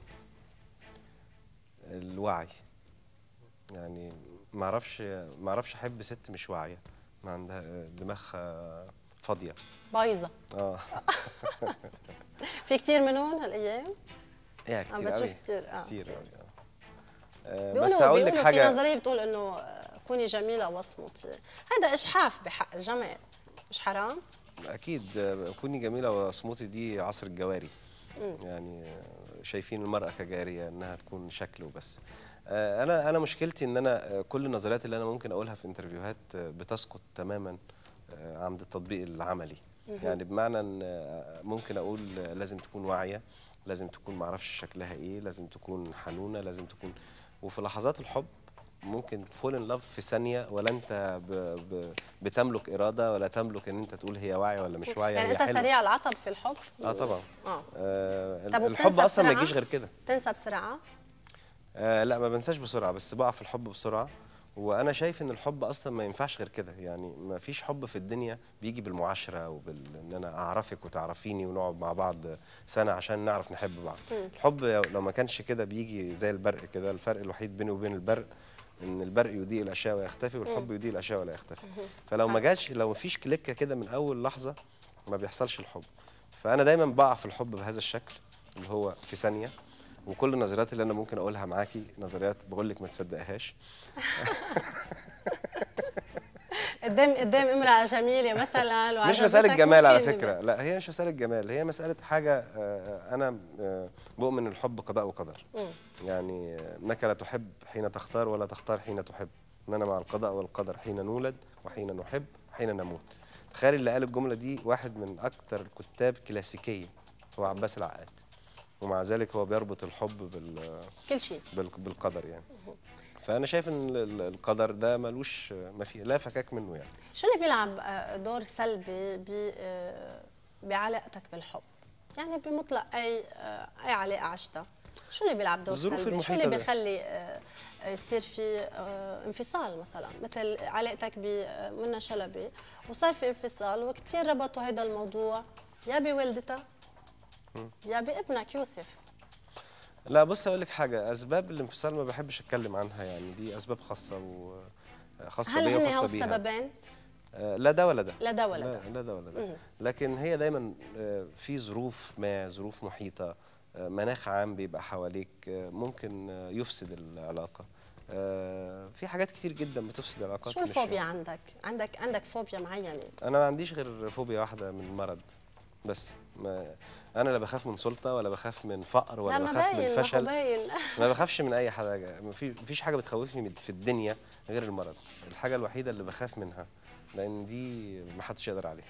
الوعي يعني ما اعرفش ما اعرفش احب ست مش واعيه ما عندها دماغها آه، فاضيه بايظه اه في كتير منهم هالايام ايه كتير عم بتشوف كتير اه كتير قوي آه. آه. بس هقول لك حاجه في نظريه بتقول انه كوني جميله واصمتي هذا اجحاف بحق الجمال مش حرام اكيد كوني جميله وصموتي دي عصر الجواري مم. يعني شايفين المراه كجاريه انها تكون شكل وبس آه، انا انا مشكلتي ان انا آه، كل النظريات اللي انا ممكن اقولها في انترفيوهات آه، بتسقط تماما عند التطبيق العملي يعني بمعنى ان ممكن اقول لازم تكون واعيه لازم تكون معرفش شكلها ايه لازم تكون حنونه لازم تكون وفي لحظات الحب ممكن تفول ان لاف في ثانيه ولا انت ب... ب... بتملك اراده ولا تملك ان انت تقول هي واعيه ولا مش واعيه يعني انت حلو. سريع العطب في الحب اه طبعا اه, آه طب الحب اصلا ما يجيش غير كده تنسى بسرعه آه لا ما بنساش بسرعه بس بقع في الحب بسرعه وانا شايف ان الحب اصلا ما ينفعش غير كده يعني ما فيش حب في الدنيا بيجي بالمعاشره وبال ان انا اعرفك وتعرفيني ونقعد مع بعض سنه عشان نعرف نحب بعض الحب لو ما كانش كده بيجي زي البرق كده الفرق الوحيد بيني وبين البرق ان البرق يضيء الاشياء ويختفي والحب يضيء الاشياء ولا يختفي فلو ما جاش لو ما فيش كليكه كده من اول لحظه ما بيحصلش الحب فانا دايما بقع في الحب بهذا الشكل اللي هو في ثانيه وكل النظريات اللي انا ممكن اقولها معاكي نظريات بقول لك ما تصدقهاش قدام قدام امراه جميله مثلا مش مساله جمال على فكره لا هي مش مساله جمال هي مساله حاجه آه، انا بؤمن آه، الحب قضاء وقدر يعني آه، انك لا تحب حين تختار ولا تختار حين تحب ان انا مع القضاء والقدر حين نولد وحين نحب وحين نموت تخيل اللي قال الجمله دي واحد من اكثر الكتاب كلاسيكيه هو عباس العقاد ومع ذلك هو بيربط الحب بال كل شيء بالقدر يعني فانا شايف ان القدر ده ملوش ما في لا فكاك منه يعني شو اللي بيلعب آه، دور سلبي آه، بعلاقتك بالحب يعني بمطلق اي آه، اي علاقه عشتها شو اللي بيلعب دور الظروف سلبي؟ شو اللي بيخلي يصير في انفصال مثلا مثل علاقتك بمنى شلبي وصار في انفصال وكثير ربطوا هذا الموضوع يا بوالدتها يا بابنك يوسف لا بص اقول لك حاجه اسباب الانفصال ما بحبش اتكلم عنها يعني دي اسباب خاصه وخاصه بيا وخاصه بيها هل سببان آه، لا ده ولا ده لا ده ولا ده لا ده ولا ده لكن هي دايما آه، في ظروف ما ظروف محيطه آه، مناخ عام بيبقى حواليك ممكن يفسد العلاقه في حاجات كتير جدا بتفسد العلاقات شو يعني. الفوبيا عندك عندك عندك فوبيا معينه انا ما عنديش غير فوبيا واحده من المرض بس ما انا لا بخاف من سلطه ولا بخاف من فقر ولا بخاف من فشل ما بخافش من اي حاجه مفيش حاجه بتخوفني في الدنيا غير المرض الحاجه الوحيده اللي بخاف منها لان دي ما حدش يقدر عليها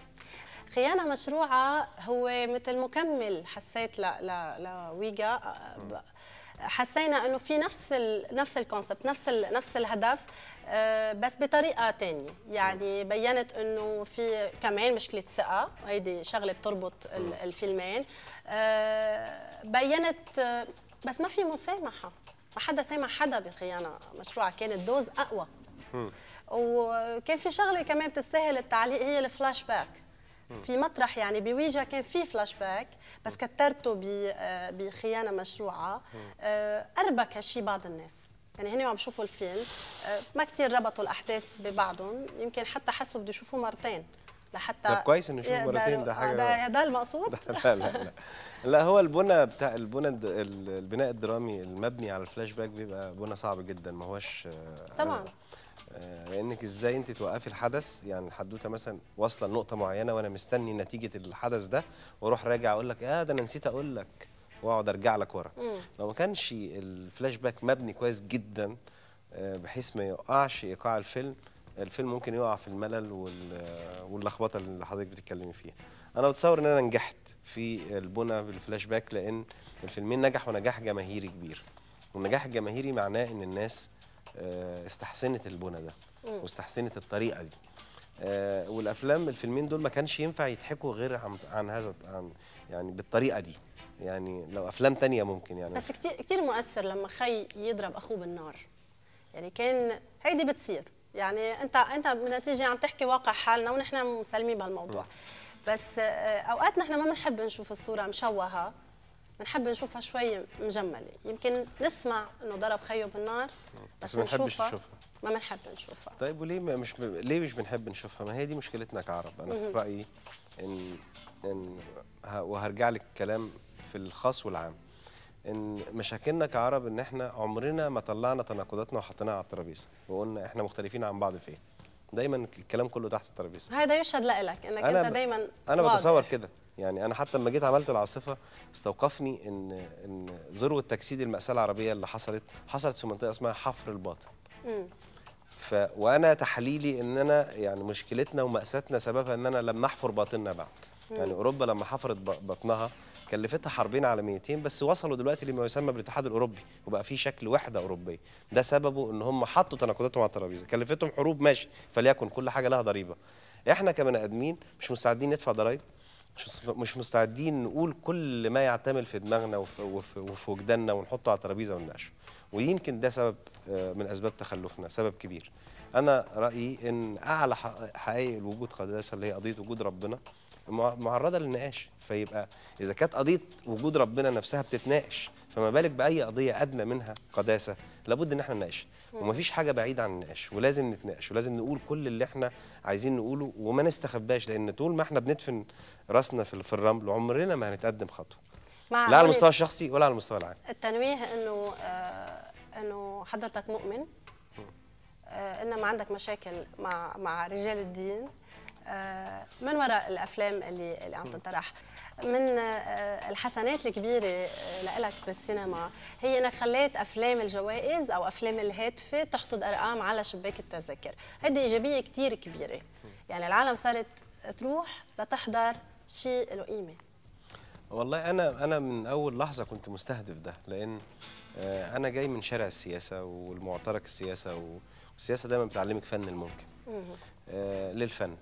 خيانة مشروعة هو مثل مكمل حسيت لا لا لويجا حسينا انه في نفس الـ نفس الكونسبت نفس الـ نفس الهدف آه، بس بطريقه ثانيه يعني بينت انه في كمان مشكله ثقه هيدي شغله بتربط الفيلمين آه، بينت آه، بس ما في مسامحه ما حدا سامح حدا بخيانه مشروع كانت دوز اقوى وكان في شغله كمان بتستاهل التعليق هي الفلاش باك في مطرح يعني بويجا كان في فلاش باك بس كترته آه، بخيانه مشروعه آه، اربك هالشيء بعض الناس يعني هن عم بشوفوا الفيلم آه، ما كثير ربطوا الاحداث ببعضهم يمكن حتى حسوا بده يشوفوه مرتين لحتى طب كويس انه يشوفوه مرتين ده حاجه ده, ده المقصود لا لا لا لا هو البنى بتاع البنى البناء الدرامي المبني على الفلاش باك بيبقى بنى صعب جدا ما هوش طبعا آه آه، لانك ازاي انت توقفي الحدث يعني الحدوته مثلا واصله لنقطه معينه وانا مستني نتيجه الحدث ده واروح راجع اقول لك اه ده انا نسيت اقول لك واقعد ارجع لك ورا لو ما كانش الفلاش باك مبني كويس جدا آه، بحيث ما يقعش ايقاع الفيلم الفيلم ممكن يقع في الملل واللخبطه اللي حضرتك بتتكلمي فيها انا بتصور ان انا نجحت في البنى بالفلاش باك لان الفيلمين نجحوا نجاح جماهيري كبير والنجاح الجماهيري معناه ان الناس آه، استحسنت البنى ده واستحسنت الطريقه دي آه، والافلام الفيلمين دول ما كانش ينفع يضحكوا غير عن عن هذا عن يعني بالطريقه دي يعني لو افلام تانية ممكن يعني بس كتير كتير مؤثر لما خي يضرب اخوه بالنار يعني كان هيدي بتصير يعني انت انت بالنتيجه عم تحكي واقع حالنا ونحن مسلمين بهالموضوع بس آه، اوقات نحن ما بنحب نشوف الصوره مشوهه نحب نشوفها شوي مجمله يمكن نسمع انه ضرب خيو بالنار بس, بس ما نحبش نشوفها ما بنحب نشوفها طيب وليه مش ب... ليه مش بنحب نشوفها ما هي دي مشكلتنا كعرب انا في رايي ان ان ه... وهرجع لك كلام في الخاص والعام ان مشاكلنا كعرب ان احنا عمرنا ما طلعنا تناقضاتنا وحطيناها على الترابيزه وقلنا احنا مختلفين عن بعض فين دايما الكلام كله تحت الترابيزه هذا يشهد لك انك انت دايما انا واضح. بتصور كده يعني انا حتى لما جيت عملت العاصفه استوقفني ان ان ذروه تجسيد الماساه العربيه اللي حصلت حصلت في منطقه اسمها حفر الباطن ف وانا تحليلي ان انا يعني مشكلتنا وماساتنا سببها ان انا لم نحفر باطننا بعد يعني اوروبا لما حفرت بطنها كلفتها حربين عالميتين بس وصلوا دلوقتي لما يسمى بالاتحاد الاوروبي وبقى في شكل وحده اوروبيه ده سببه ان هم حطوا تناقضاتهم على الترابيزه كلفتهم حروب ماشي فليكن كل حاجه لها ضريبه احنا كبني ادمين مش مستعدين ندفع ضرايب مش مستعدين نقول كل ما يعتمل في دماغنا وفي, وفي وجداننا ونحطه على الترابيزه ونناقشه ويمكن ده سبب آه، من اسباب تخلفنا سبب كبير انا رايي ان اعلى حقائق الوجود قداسه اللي هي قضيه وجود ربنا معرضه للنقاش فيبقى اذا كانت قضيه وجود ربنا نفسها بتتناقش فما بالك باي قضيه ادنى منها قداسه لابد ان احنا نناقشها ومفيش حاجه بعيده عن النقاش ولازم نتناقش ولازم نقول كل اللي احنا عايزين نقوله وما نستخباش لان طول ما احنا بندفن راسنا في الرمل عمرنا ما هنتقدم خطوه لا على المستوى الشخصي ولا على المستوى العام التنويه انه آه انه حضرتك مؤمن آه انما عندك مشاكل مع مع رجال الدين آه، من وراء الافلام اللي اللي عم تنطرح من آه، الحسنات الكبيره آه، لك بالسينما هي انك خليت افلام الجوائز او افلام الهاتفه تحصد ارقام على شباك التذاكر هذه ايجابيه كثير كبيره يعني العالم صارت تروح لتحضر شيء له قيمه والله انا انا من اول لحظه كنت مستهدف ده لان انا جاي من شارع السياسه والمعترك السياسه والسياسه دايما بتعلمك فن الممكن للفن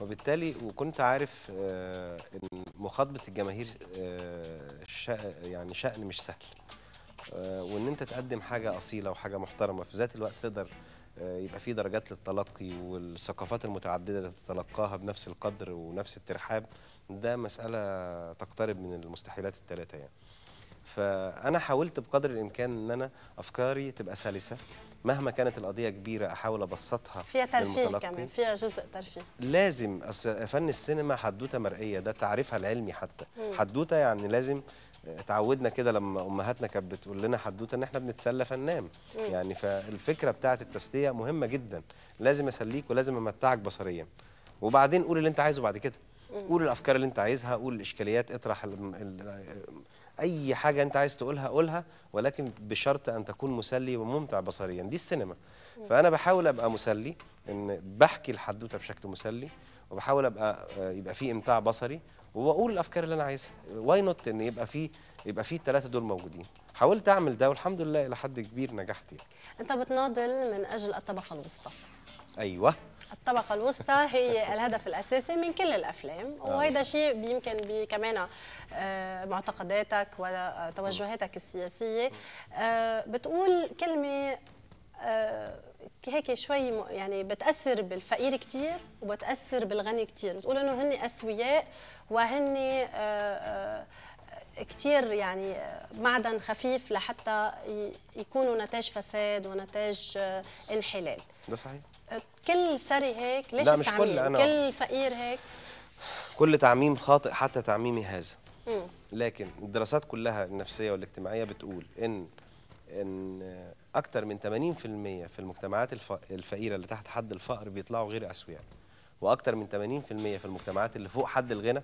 وبالتالي وكنت عارف آه، ان مخاطبه الجماهير آه، يعني شأن مش سهل آه، وان انت تقدم حاجه اصيله وحاجه محترمه في ذات الوقت تقدر يبقى في درجات للتلقي والثقافات المتعدده تتلقاها بنفس القدر ونفس الترحاب ده مساله تقترب من المستحيلات الثلاثه يعني فانا حاولت بقدر الامكان ان انا افكاري تبقى سلسه مهما كانت القضيه كبيره احاول ابسطها فيها ترفيه كمان فيها جزء ترفيه لازم فن السينما حدوته مرئيه ده تعريفها العلمي حتى حدوته يعني لازم اتعودنا كده لما امهاتنا كانت بتقول لنا حدوته ان احنا بنتسلى فننام يعني فالفكره بتاعه التسليه مهمه جدا لازم اسليك ولازم امتعك بصريا وبعدين قول اللي انت عايزه بعد كده قول الافكار اللي انت عايزها قول الاشكاليات اطرح الـ الـ اي حاجه انت عايز تقولها قولها ولكن بشرط ان تكون مسلي وممتع بصريا دي السينما فانا بحاول ابقى مسلي ان بحكي الحدوته بشكل مسلي وبحاول ابقى آه، يبقى في امتاع بصري وبقول الافكار اللي انا عايزها واي نوت ان يبقى في يبقى في الثلاثه دول موجودين حاولت اعمل ده والحمد لله الى حد كبير نجحت يعني. انت بتناضل من اجل الطبقه الوسطى ايوه الطبقه الوسطى هي الهدف الاساسي من كل الافلام آه، وهذا شيء يمكن بكمان كمان آه، معتقداتك وتوجهاتك السياسيه آه، بتقول كلمه هيك شوي يعني بتاثر بالفقير كثير وبتاثر بالغني كثير بتقول انه هن اسوياء وهن كثير يعني معدن خفيف لحتى يكونوا نتاج فساد ونتاج انحلال ده صحيح كل ثري هيك ليش لا مش كل أنا كل فقير هيك كل تعميم خاطئ حتى تعميمي هذا لكن الدراسات كلها النفسيه والاجتماعيه بتقول ان ان اكثر من 80% في المجتمعات الفقيره اللي تحت حد الفقر بيطلعوا غير اسوياء واكثر من 80% في المجتمعات اللي فوق حد الغنى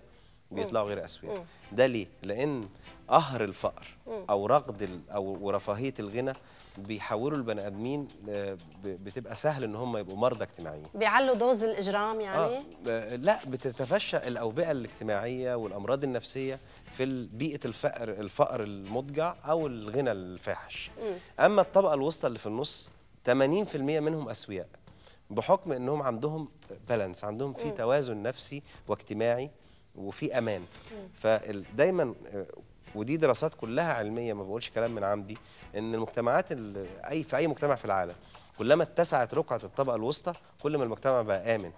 بيطلعوا غير اسوياء ده ليه لان قهر الفقر او رغد او ورفاهيه الغنى بيحولوا البني ادمين آه، بتبقى سهل ان هم يبقوا مرضى اجتماعيين بيعلوا دوز الاجرام يعني آه. آه، لا بتتفشى الاوبئه الاجتماعيه والامراض النفسيه في بيئه الفقر الفقر المضجع او الغنى الفاحش اما الطبقه الوسطى اللي في النص 80% منهم اسوياء بحكم انهم عندهم بالانس عندهم في توازن نفسي واجتماعي وفي امان فدايما آه، ودي دراسات كلها علميه ما بقولش كلام من عمدي ان المجتمعات اي في اي مجتمع في العالم كلما اتسعت رقعه الطبقه الوسطى كل ما المجتمع بقى امن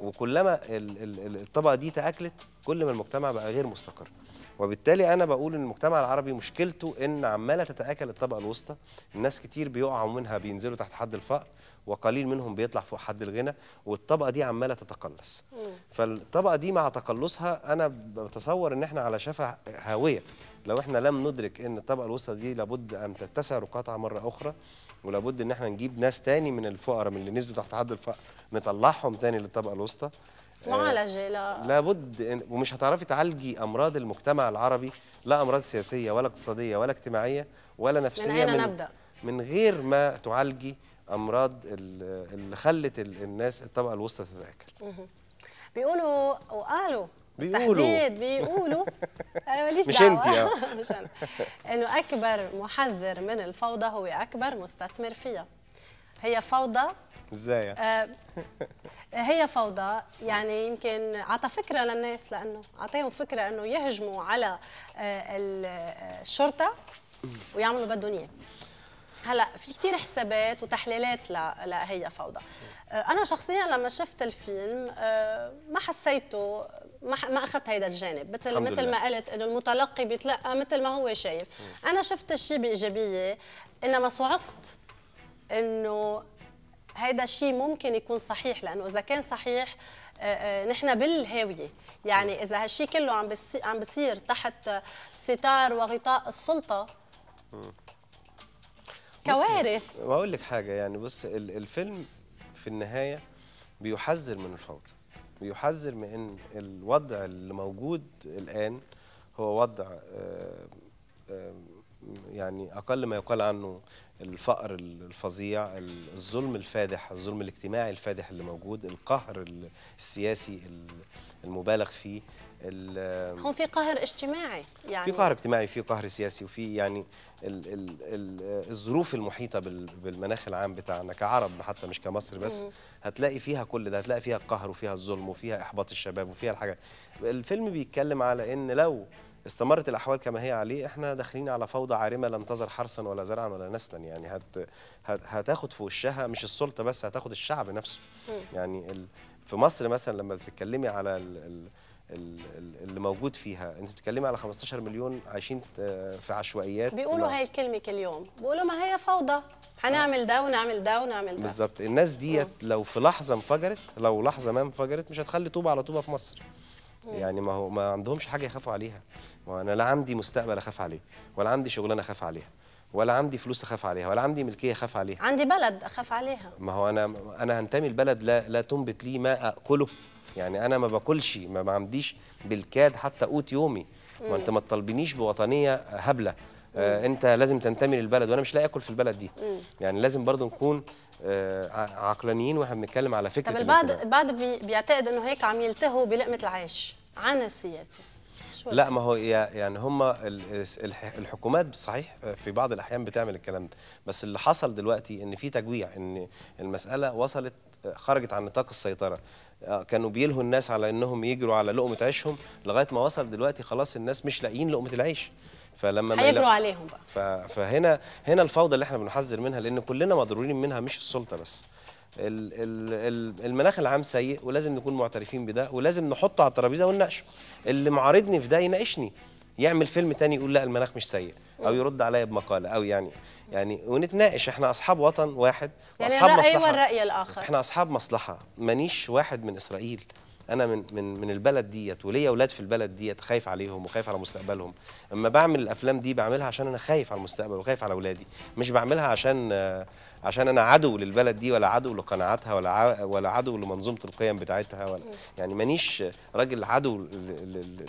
وكلما الطبقه دي تاكلت كل ما المجتمع بقى غير مستقر وبالتالي انا بقول ان المجتمع العربي مشكلته ان عماله تتاكل الطبقه الوسطى الناس كتير بيقعوا منها بينزلوا تحت حد الفقر وقليل منهم بيطلع فوق حد الغنى والطبقه دي عماله تتقلص فالطبقه دي مع تقلصها انا بتصور ان احنا على شفا هاويه لو احنا لم ندرك ان الطبقه الوسطى دي لابد ان تتسع رقعتها مره اخرى ولابد ان احنا نجيب ناس تاني من الفقراء من اللي نزلوا تحت حد الفقر نطلعهم تاني للطبقه الوسطى معالجه آه، لا لابد ومش هتعرفي تعالجي امراض المجتمع العربي لا امراض سياسيه ولا اقتصاديه ولا اجتماعيه ولا نفسيه من, من نبدأ؟ من غير ما تعالجي امراض اللي خلت الناس الطبقه الوسطى تتاكل بيقولوا وقالوا بيقولوا تحديد بيقولوا انا ماليش مش انت مش انا انه اكبر محذر من الفوضى هو اكبر مستثمر فيها هي فوضى ازاي يعني؟ آه، هي فوضى يعني يمكن عطى فكره للناس لانه اعطيهم فكره انه يهجموا على آه، آه، الشرطه ويعملوا بدهم اياه هلا في كثير حسابات وتحليلات لهي فوضى انا شخصيا لما شفت الفيلم ما حسيته ما ما اخذت هيدا الجانب مثل مثل ما قلت انه المتلقي بيتلقى مثل ما هو شايف انا شفت الشيء بايجابيه انما صعقت انه هذا الشيء ممكن يكون صحيح لانه اذا كان صحيح آه، آه، نحن بالهاويه يعني اذا هالشيء كله عم عم بصير تحت ستار وغطاء السلطه كوارث واقول لك حاجه يعني بص الفيلم في النهايه بيحذر من الفوضى بيحذر من ان الوضع اللي موجود الان هو وضع آه، يعني اقل ما يقال عنه الفقر الفظيع الظلم الفادح الظلم الاجتماعي الفادح اللي موجود القهر السياسي المبالغ فيه هون في قهر اجتماعي يعني في قهر اجتماعي في قهر سياسي وفي يعني الـ الـ الـ الظروف المحيطه بالمناخ العام بتاعنا كعرب حتى مش كمصر بس هتلاقي فيها كل ده هتلاقي فيها القهر وفيها الظلم وفيها احباط الشباب وفيها الحاجات الفيلم بيتكلم على ان لو استمرت الأحوال كما هي عليه احنا داخلين على فوضى عارمة لم تزر حرثا ولا زرعا ولا نسلا يعني هت هتاخد في وشها مش السلطة بس هتاخد الشعب نفسه يعني ال... في مصر مثلا لما بتتكلمي على ال... ال... اللي موجود فيها انت بتتكلمي على 15 مليون عايشين في عشوائيات بيقولوا هاي الكلمه كل يوم بيقولوا ما هي فوضى هنعمل ده ونعمل ده ونعمل ده بالظبط الناس ديت لو في لحظه انفجرت لو لحظه ما انفجرت مش هتخلي طوبه على طوبه في مصر يعني ما هو ما عندهمش حاجه يخافوا عليها وانا لا عندي مستقبل اخاف عليه ولا عندي شغلانه اخاف عليها ولا عندي فلوس اخاف عليها ولا عندي ملكيه اخاف عليها عندي بلد اخاف عليها ما هو انا انا هنتمي لبلد لا لا تنبت لي ما اكله يعني انا ما باكلش ما عنديش بالكاد حتى قوت يومي ما انت ما تطالبنيش بوطنيه هبله آه انت لازم تنتمي للبلد وانا مش لاقي اكل في البلد دي مم. يعني لازم برضو نكون آه عقلانيين واحنا بنتكلم على فكره طب البعض البعض بيعتقد انه هيك عم يلتهوا بلقمه العيش عن السياسه لا ما هو يعني هم الحكومات صحيح آه، في بعض الاحيان بتعمل الكلام ده بس اللي حصل دلوقتي ان في تجويع ان المساله وصلت آه، خرجت عن نطاق السيطره آه، كانوا بيلهوا الناس على انهم يجروا على لقمه عيشهم لغايه ما وصل دلوقتي خلاص الناس مش لاقيين لقمه العيش فلما هيجروا عليهم بقى فهنا هنا الفوضى اللي احنا بنحذر منها لان كلنا مضرورين منها مش السلطه بس المناخ العام سيء ولازم نكون معترفين بده ولازم نحطه على الترابيزه ونناقشه اللي معارضني في ده يناقشني يعمل فيلم تاني يقول لا المناخ مش سيء او يرد عليا بمقاله او يعني يعني ونتناقش احنا اصحاب وطن واحد يعني واصحاب يعني مصلحه الراي الاخر احنا اصحاب مصلحه مانيش واحد من اسرائيل انا من من من البلد ديت وليا اولاد في البلد ديت خايف عليهم وخايف على مستقبلهم اما بعمل الافلام دي بعملها عشان انا خايف على المستقبل وخايف على اولادي مش بعملها عشان آه عشان انا عدو للبلد دي ولا عدو لقناعاتها ولا ولا عدو لمنظومه القيم بتاعتها ولا يعني مانيش راجل عدو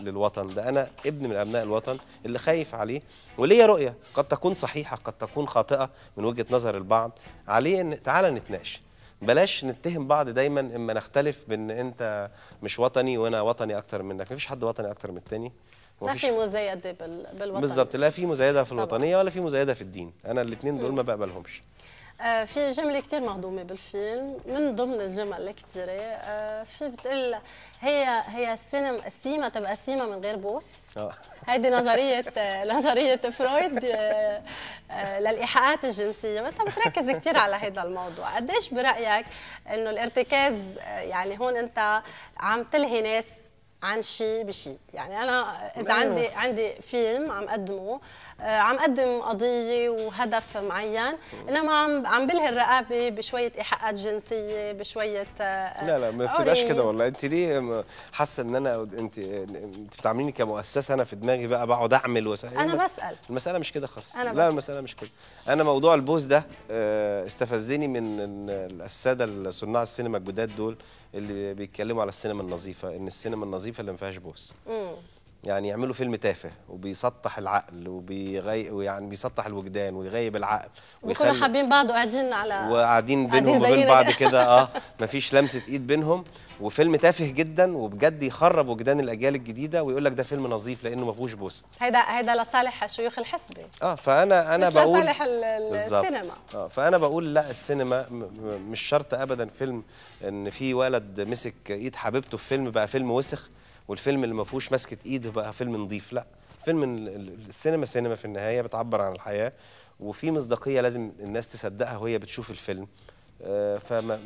للوطن ده انا ابن من ابناء الوطن اللي خايف عليه وليا رؤيه قد تكون صحيحه قد تكون خاطئه من وجهه نظر البعض عليه ان تعالى نتناقش بلاش نتهم بعض دايما اما نختلف بان انت مش وطني وانا وطني اكتر منك مفيش حد وطني اكتر من التاني لا في مزايده بالوطن بالظبط لا في مزايده في الوطنيه ولا في مزايده في الدين انا الاثنين دول ما بقبلهمش آه، في جملة كثير مهضومة بالفيلم من ضمن الجمل الكثيرة آه، في بتقول هي هي السينما السيما تبقى سيما من غير بوس آه. هيدي نظرية نظرية فرويد للإيحاءات الجنسية أنت بتركز كثير على هذا الموضوع قديش برأيك إنه الارتكاز يعني هون أنت عم تلهي ناس عن شيء بشيء يعني أنا إذا عندي عندي فيلم عم أقدمه آه، عم قدم قضيه وهدف معين انما عم عم بلهي الرقابه بشويه ايحاءات جنسيه بشويه آه، لا لا ما بتبقاش كده والله انت ليه حاسه ان انا انت انت بتعامليني كمؤسسه انا في دماغي بقى بقعد اعمل وسائل انا بسال المساله مش كده خالص لا بسأل. المساله مش كده انا موضوع البوز ده آه، استفزني من الساده صناع السينما الجداد دول اللي بيتكلموا على السينما النظيفه ان السينما النظيفه اللي ما فيهاش بوس يعني يعملوا فيلم تافه وبيسطح العقل وبيغي ويعني بيسطح الوجدان ويغيب العقل ويكونوا حابين بعض وقاعدين على وقاعدين بينهم وبين بعض كده اه مفيش لمسه ايد بينهم وفيلم تافه جدا وبجد يخرب وجدان الاجيال الجديده ويقول لك ده فيلم نظيف لانه ما فيهوش بوسه هيدا هيدا لصالح شيوخ الحسبه اه فانا انا مش بقول لصالح السينما اه فانا بقول لا السينما مش شرط ابدا فيلم ان في ولد مسك ايد حبيبته في فيلم بقى فيلم وسخ والفيلم اللي ما فيهوش ماسكه ايد بقى فيلم نظيف لا فيلم السينما سينما في النهايه بتعبر عن الحياه وفي مصداقيه لازم الناس تصدقها وهي بتشوف الفيلم آه، فما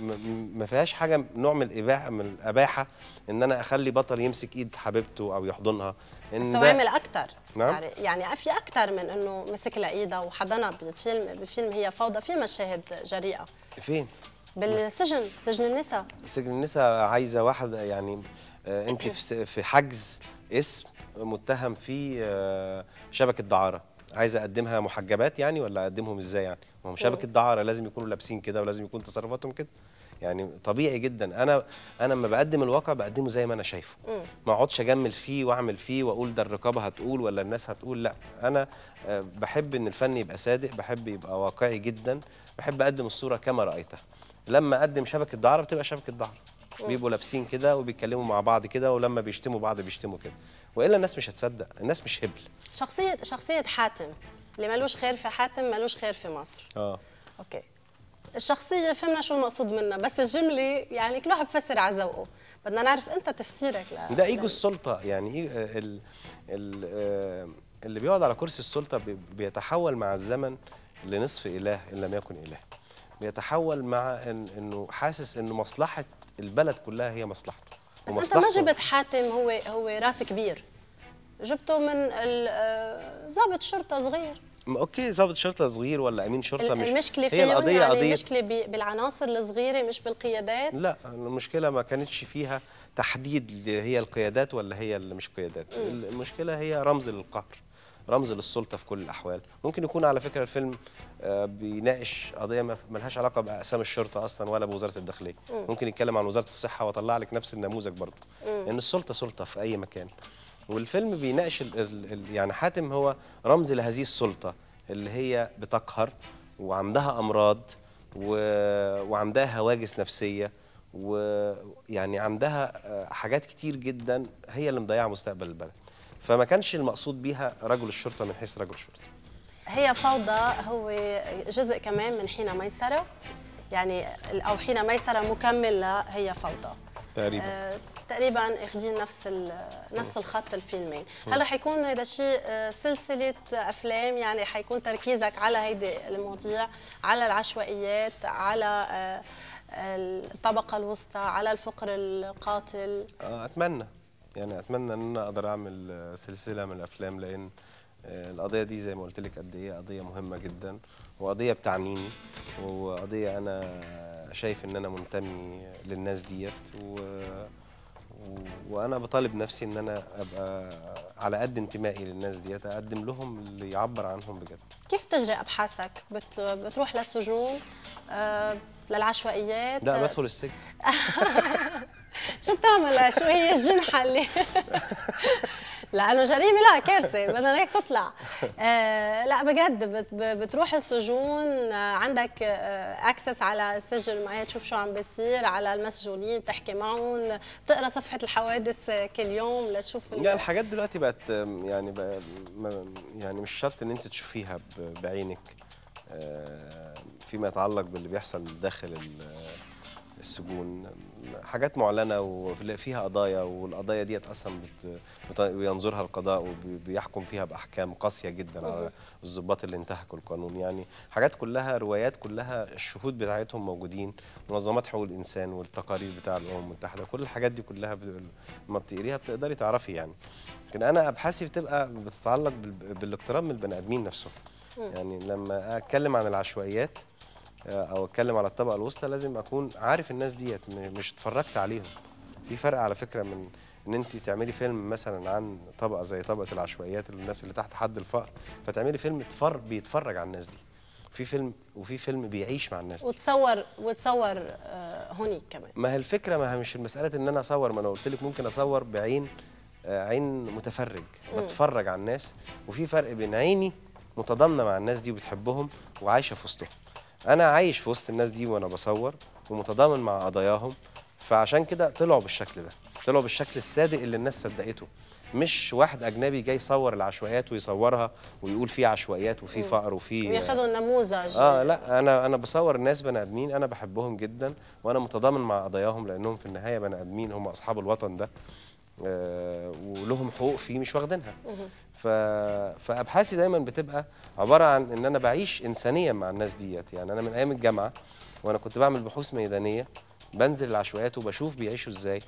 ما فيهاش حاجه نوع من الاباحه من الاباحه ان انا اخلي بطل يمسك ايد حبيبته او يحضنها ان بس هو عمل اكتر نعم يعني،, يعني في اكتر من انه مسك لها ايدها وحضنها بفيلم بفيلم هي فوضى في مشاهد جريئه فين؟ بالسجن سجن النساء سجن النساء عايزه واحد يعني آه، انت في حجز اسم متهم فيه آه، شبكه دعاره عايزه اقدمها محجبات يعني ولا اقدمهم ازاي يعني ما هو شبكه دعاره لازم يكونوا لابسين كده ولازم يكون تصرفاتهم كده يعني طبيعي جدا انا انا لما بقدم الواقع بقدمه زي ما انا شايفه ما اقعدش اجمل فيه واعمل فيه واقول ده الرقابه هتقول ولا الناس هتقول لا انا آه، بحب ان الفن يبقى صادق بحب يبقى واقعي جدا بحب اقدم الصوره كما رايتها لما اقدم شبكه دعاره بتبقى شبكه دعاره بيبقوا لابسين كده وبيتكلموا مع بعض كده ولما بيشتموا بعض بيشتموا كده والا الناس مش هتصدق الناس مش هبل شخصيه شخصيه حاتم اللي ملوش خير في حاتم ملوش خير في مصر اه اوكي الشخصيه فهمنا شو المقصود منها بس الجمله يعني كل واحد بفسر على ذوقه بدنا نعرف انت تفسيرك لا ده ايجو السلطه يعني إيه ال ال آه، اللي بيقعد على كرسي السلطه بيتحول مع الزمن لنصف اله ان لم يكن اله يتحول مع إن انه حاسس انه مصلحه البلد كلها هي مصلحته بس انت ما جبت حاتم هو هو راس كبير جبته من ضابط آه، شرطه صغير اوكي ضابط شرطه صغير ولا امين شرطه مش المشكله هي القضيه يعني قضيه المشكله بالعناصر الصغيره مش بالقيادات لا المشكله ما كانتش فيها تحديد هي القيادات ولا هي اللي مش قيادات المشكله هي رمز للقهر رمز للسلطه في كل الاحوال ممكن يكون على فكره الفيلم آه، بيناقش قضيه ما لهاش علاقه باقسام الشرطه اصلا ولا بوزاره الداخليه ممكن يتكلم عن وزاره الصحه واطلع لك نفس النموذج برضه لان يعني السلطه سلطه في اي مكان والفيلم بيناقش يعني حاتم هو رمز لهذه السلطه اللي هي بتقهر وعندها امراض و... وعندها هواجس نفسيه ويعني عندها آه، حاجات كتير جدا هي اللي مضيعه مستقبل البلد فما كانش المقصود بيها رجل الشرطه من حيث رجل الشرطه هي فوضى هو جزء كمان من حين ميسره يعني او حين ميسره مكمل لها هي فوضى تقريبا آه تقريبا اخذين نفس نفس الخط الفيلمين هلا حيكون هذا الشيء آه، سلسله افلام يعني حيكون تركيزك على هيدي المواضيع على العشوائيات على آه، الطبقه الوسطى على الفقر القاتل آه، اتمنى يعني اتمنى ان انا اقدر اعمل سلسله من الافلام لان آه، القضيه دي زي ما قلت لك قد ايه قضيه مهمه جدا وقضيه بتعنيني وقضيه انا شايف ان انا منتمي للناس ديت و... و... وانا بطالب نفسي ان انا ابقى على قد انتمائي للناس ديت اقدم لهم اللي يعبر عنهم بجد كيف تجري ابحاثك بت... بتروح للسجون آه، للعشوائيات لا بدخل السجن شو بتعمل شو هي الجنحه اللي لانه جريمه لا كارثه بدنا هيك تطلع آه لا بجد بتروح السجون آه، عندك اكسس آه، على السجن معين تشوف شو عم بيصير على المسجونين بتحكي معهم بتقرا صفحه الحوادث آه، كل يوم لتشوف لا الحاجات دلوقتي بقت يعني بقى يعني مش شرط ان انت تشوفيها بعينك آه، فيما يتعلق باللي بيحصل داخل السجون حاجات معلنه وفيها قضايا والقضايا ديت اصلا بينظرها القضاء وبيحكم فيها باحكام قاسيه جدا على الضباط اللي انتهكوا القانون يعني حاجات كلها روايات كلها الشهود بتاعتهم موجودين منظمات حقوق الانسان والتقارير بتاع الامم المتحده كل الحاجات دي كلها لما بتقريها بتقدري تعرفي يعني لكن انا ابحاثي بتبقى بتتعلق بالاقتران من البني ادمين نفسهم يعني لما اتكلم عن العشوائيات آه، او اتكلم على الطبقه الوسطى لازم اكون عارف الناس ديت مش اتفرجت عليهم في فرق على فكره من ان انت تعملي فيلم مثلا عن طبقه زي طبقه العشوائيات الناس اللي تحت حد الفقر فتعملي فيلم تفر بيتفرج على الناس دي في فيلم وفي فيلم بيعيش مع الناس دي. وتصور وتصور آه، هونيك كمان ما هي الفكره ما هي مش مساله ان انا اصور ما انا قلت لك ممكن اصور بعين آه، عين متفرج بتفرج على الناس وفي فرق بين عيني متضامنه مع الناس دي وبتحبهم وعايشه في وسطهم انا عايش في وسط الناس دي وانا بصور ومتضامن مع قضاياهم فعشان كده طلعوا بالشكل ده طلعوا بالشكل الصادق اللي الناس صدقته مش واحد اجنبي جاي يصور العشوائيات ويصورها ويقول في عشوائيات وفي فقر وفي وياخدوا النموذج اه لا انا انا بصور ناس بني ادمين انا بحبهم جدا وانا متضامن مع قضاياهم لانهم في النهايه بني ادمين هم اصحاب الوطن ده آه، ولهم حقوق فيه مش واخدينها فابحاثي دايما بتبقى عباره عن ان انا بعيش انسانيا مع الناس ديت يعني انا من ايام الجامعه وانا كنت بعمل بحوث ميدانيه بنزل العشوائيات وبشوف بيعيشوا ازاي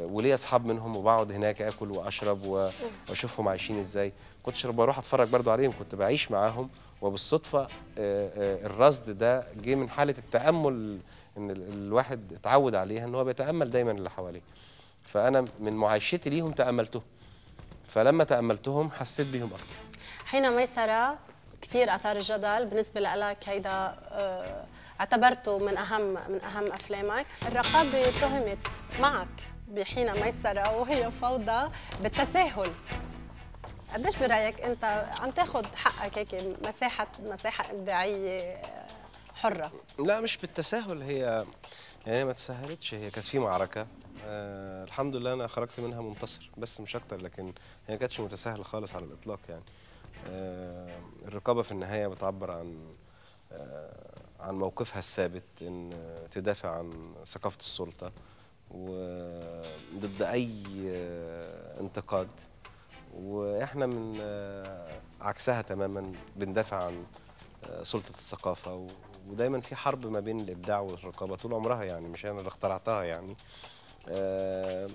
آه، وليا اصحاب منهم وبقعد هناك اكل واشرب واشوفهم عايشين ازاي كنتش بروح اتفرج برضو عليهم كنت بعيش معاهم وبالصدفه آه، الرصد ده جه من حاله التامل ان الواحد اتعود عليها ان هو بيتامل دايما اللي حواليه فأنا من معايشتي ليهم تأملتهم فلما تأملتهم حسيت بيهم أكثر حين ميسرة كثير أثار الجدل بالنسبة لك هيدا آه، اعتبرته من أهم من أهم أفلامك الرقابة اتهمت معك بحين ميسرة وهي فوضى بالتساهل قديش برايك انت عم تاخذ حقك هيك مساحه مساحه ابداعيه حره لا مش بالتساهل هي يعني ما تسهلتش هي كانت في معركه آه الحمد لله انا خرجت منها منتصر بس مش اكتر لكن هي ما كانتش متساهله خالص على الاطلاق يعني آه الرقابه في النهايه بتعبر عن آه عن موقفها الثابت ان تدافع عن ثقافه السلطه وضد اي آه، انتقاد واحنا من آه، عكسها تماما بندافع عن آه، سلطه الثقافه ودايما في حرب ما بين الابداع والرقابه طول عمرها يعني مش انا اللي اخترعتها يعني آه،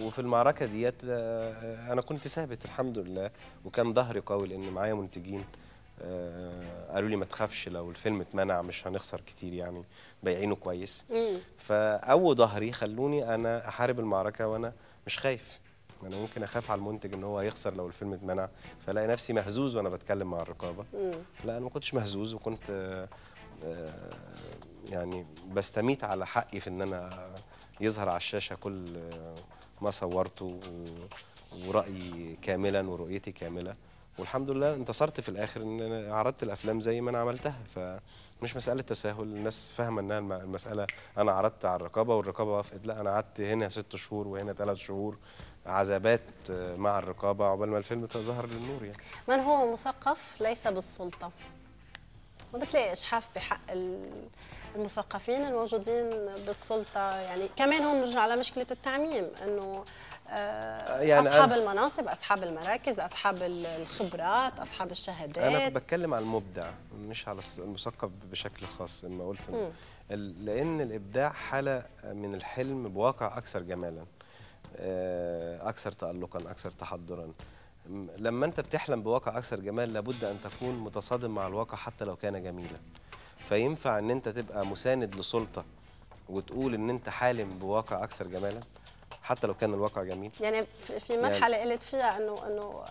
وفي المعركه ديت آه، انا كنت ثابت الحمد لله وكان ظهري قوي لان معايا منتجين آه، قالوا لي ما تخافش لو الفيلم اتمنع مش هنخسر كتير يعني بايعينه كويس فأو ظهري خلوني انا احارب المعركه وانا مش خايف انا ممكن اخاف على المنتج ان هو هيخسر لو الفيلم اتمنع فلاقي نفسي مهزوز وانا بتكلم مع الرقابه لا انا ما كنتش مهزوز وكنت يعني بستميت على حقي في ان انا يظهر على الشاشه كل ما صورته ورايي كاملا ورؤيتي كامله والحمد لله انتصرت في الاخر ان انا عرضت الافلام زي ما انا عملتها فمش مساله تساهل الناس فاهمه انها المساله انا عرضت على الرقابه والرقابه وافقت لا انا قعدت هنا ست شهور وهنا ثلاث شهور عذابات مع الرقابه عقبال ما الفيلم ظهر للنور يعني من هو مثقف ليس بالسلطه ما بتلاقي إجحاف بحق المثقفين الموجودين بالسلطة يعني كمان هون نرجع على مشكلة التعميم إنه آه، يعني اصحاب أنا المناصب اصحاب المراكز اصحاب الخبرات اصحاب الشهادات انا بتكلم على المبدع مش على المثقف بشكل خاص لما قلت لان الابداع حاله من الحلم بواقع اكثر جمالا آه، اكثر تالقا اكثر تحضرا لما انت بتحلم بواقع اكثر جمال لابد ان تكون متصادم مع الواقع حتى لو كان جميلا فينفع ان انت تبقى مساند لسلطه وتقول ان انت حالم بواقع اكثر جمالا حتى لو كان الواقع جميل يعني في يعني مرحله يعني قلت فيها انه انه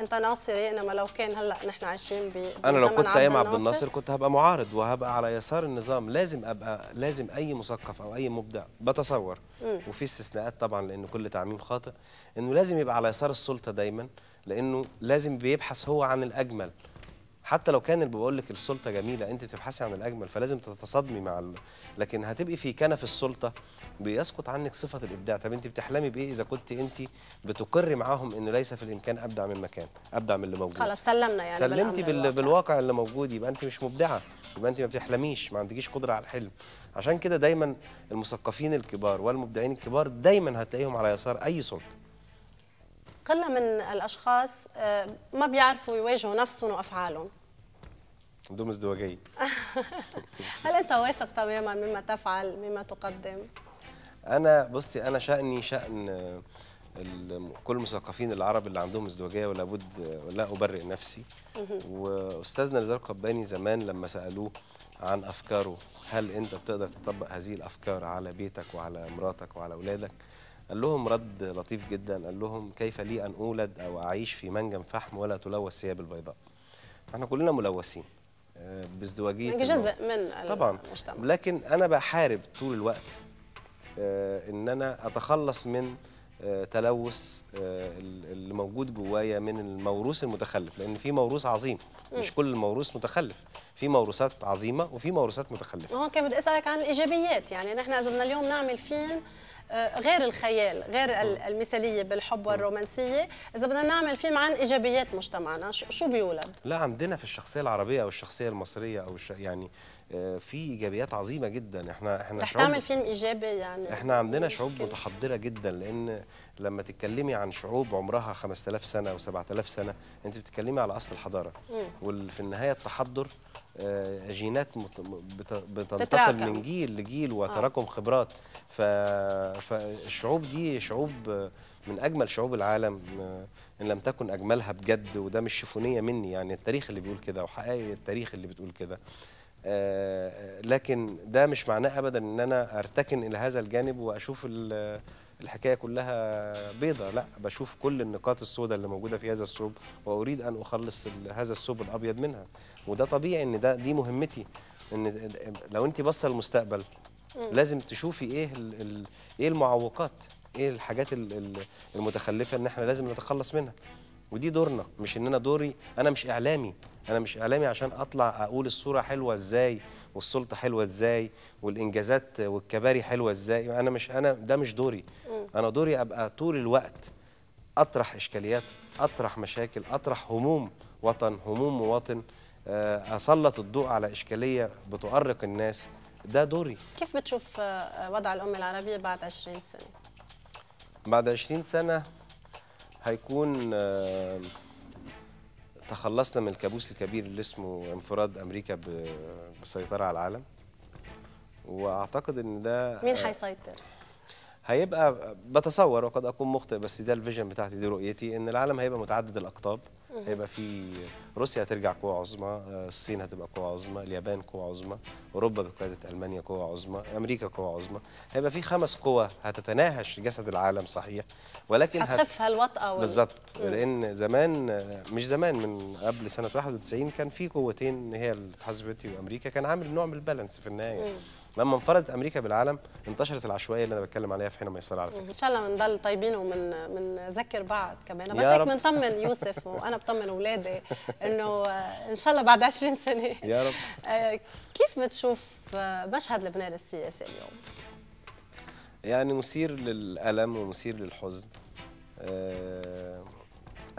انت ناصري انما لو كان هلا نحن عايشين ب انا لو كنت ايام عبد الناصر كنت هبقى معارض وهبقى على يسار النظام لازم ابقى لازم اي مثقف او اي مبدع بتصور وفي استثناءات طبعا لان كل تعميم خاطئ انه لازم يبقى على يسار السلطه دايما لانه لازم بيبحث هو عن الاجمل حتى لو كان اللي بقول لك السلطه جميله انت بتبحثي عن الاجمل فلازم تتصادمي مع ال... لكن هتبقي في كنف السلطه بيسقط عنك صفه الابداع طب انت بتحلمي بايه اذا كنت انت بتقري معاهم انه ليس في الامكان ابدع من مكان ابدع من اللي موجود خلاص سلمنا يعني سلمتي بال... بالواقع اللي موجود يبقى انت مش مبدعه يبقى انت ما بتحلميش ما عندكيش قدره على الحلم عشان كده دايما المثقفين الكبار والمبدعين الكبار دايما هتلاقيهم على يسار اي سلطه قله من الاشخاص آه، ما بيعرفوا يواجهوا نفسهم وافعالهم دوم ازدواجيه هل انت واثق تماما مما تفعل مما تقدم انا بصي انا شاني شان كل المثقفين العرب اللي عندهم ازدواجيه ولا بد لا ابرئ نفسي واستاذنا نزار قباني زمان لما سالوه عن افكاره هل انت بتقدر تطبق هذه الافكار على بيتك وعلى مراتك وعلى اولادك قال لهم رد لطيف جدا قال لهم كيف لي ان اولد او اعيش في منجم فحم ولا تلوث ثياب البيضاء احنا كلنا ملوثين بازدواجيه يعني جزء من طبعا المجتمع. لكن انا بحارب طول الوقت آه، ان انا اتخلص من آه، تلوث آه، اللي موجود جوايا من الموروث المتخلف لان في موروث عظيم مش كل الموروث متخلف في موروثات عظيمه وفي موروثات متخلفه هو كان بدي اسالك عن الايجابيات يعني نحن اذا بدنا اليوم نعمل فيلم آه، غير الخيال غير آه. المثاليه بالحب آه. والرومانسيه اذا بدنا نعمل فيلم عن ايجابيات مجتمعنا شو بيولد لا عندنا في الشخصيه العربيه او الشخصيه المصريه او الش... يعني في ايجابيات عظيمه جدا احنا احنا رح شعوب تعمل فيلم ايجابي يعني احنا عندنا شعوب متحضره جدا لان لما تتكلمي عن شعوب عمرها 5000 سنه او 7000 سنه انت بتتكلمي على اصل الحضاره وفي النهايه التحضر آه، جينات بتنتقل من جيل لجيل وتراكم آه. خبرات فالشعوب دي شعوب من اجمل شعوب العالم آه، ان لم تكن اجملها بجد وده مش شيفونيه مني يعني التاريخ اللي بيقول كده وحقائق التاريخ اللي بتقول كده لكن ده مش معناه ابدا ان انا ارتكن الى هذا الجانب واشوف الحكايه كلها بيضه لا بشوف كل النقاط السوداء اللي موجوده في هذا الثوب واريد ان اخلص هذا الثوب الابيض منها وده طبيعي ان ده دي مهمتي ان لو انت باصه للمستقبل لازم تشوفي ايه الـ الـ ايه المعوقات ايه الحاجات الـ المتخلفه ان احنا لازم نتخلص منها ودي دورنا مش ان انا دوري انا مش اعلامي انا مش اعلامي عشان اطلع اقول الصوره حلوه ازاي والسلطه حلوه ازاي والانجازات والكباري حلوه ازاي انا مش انا ده مش دوري انا دوري ابقى طول الوقت اطرح اشكاليات اطرح مشاكل اطرح هموم وطن هموم مواطن آه، اسلط الضوء على اشكاليه بتؤرق الناس ده دوري كيف بتشوف آه، وضع الامه العربيه بعد 20 سنه بعد 20 سنه هيكون آه، تخلصنا من الكابوس الكبير اللي اسمه انفراد امريكا بالسيطره على العالم واعتقد ان ده مين هيسيطر هيبقى بتصور وقد اكون مخطئ بس ده الفيجن بتاعتي دي رؤيتي ان العالم هيبقى متعدد الاقطاب هيبقى في روسيا هترجع قوه عظمى آه، الصين هتبقى قوه عظمى اليابان قوه عظمى اوروبا بقياده المانيا قوه عظمى امريكا قوه عظمى هيبقى في خمس قوى هتتناهش جسد العالم صحيح ولكن هتخف هالوطأة وال... بالظبط لان زمان آه، مش زمان من قبل سنه 91 كان في قوتين هي الاتحاد السوفيتي وامريكا كان عامل نوع من البالانس في النهايه لما انفردت امريكا بالعالم انتشرت العشوائيه اللي انا بتكلم عليها في حين ميسره على فكره ان شاء الله بنضل طيبين ومن بنذكر بعض كمان بس هيك بنطمن يوسف وانا بطمن اولادي انه ان شاء الله بعد 20 سنه يا رب آه، كيف بتشوف آه، مشهد لبنان السياسي اليوم؟ يعني مثير للألم ومثير للحزن آه،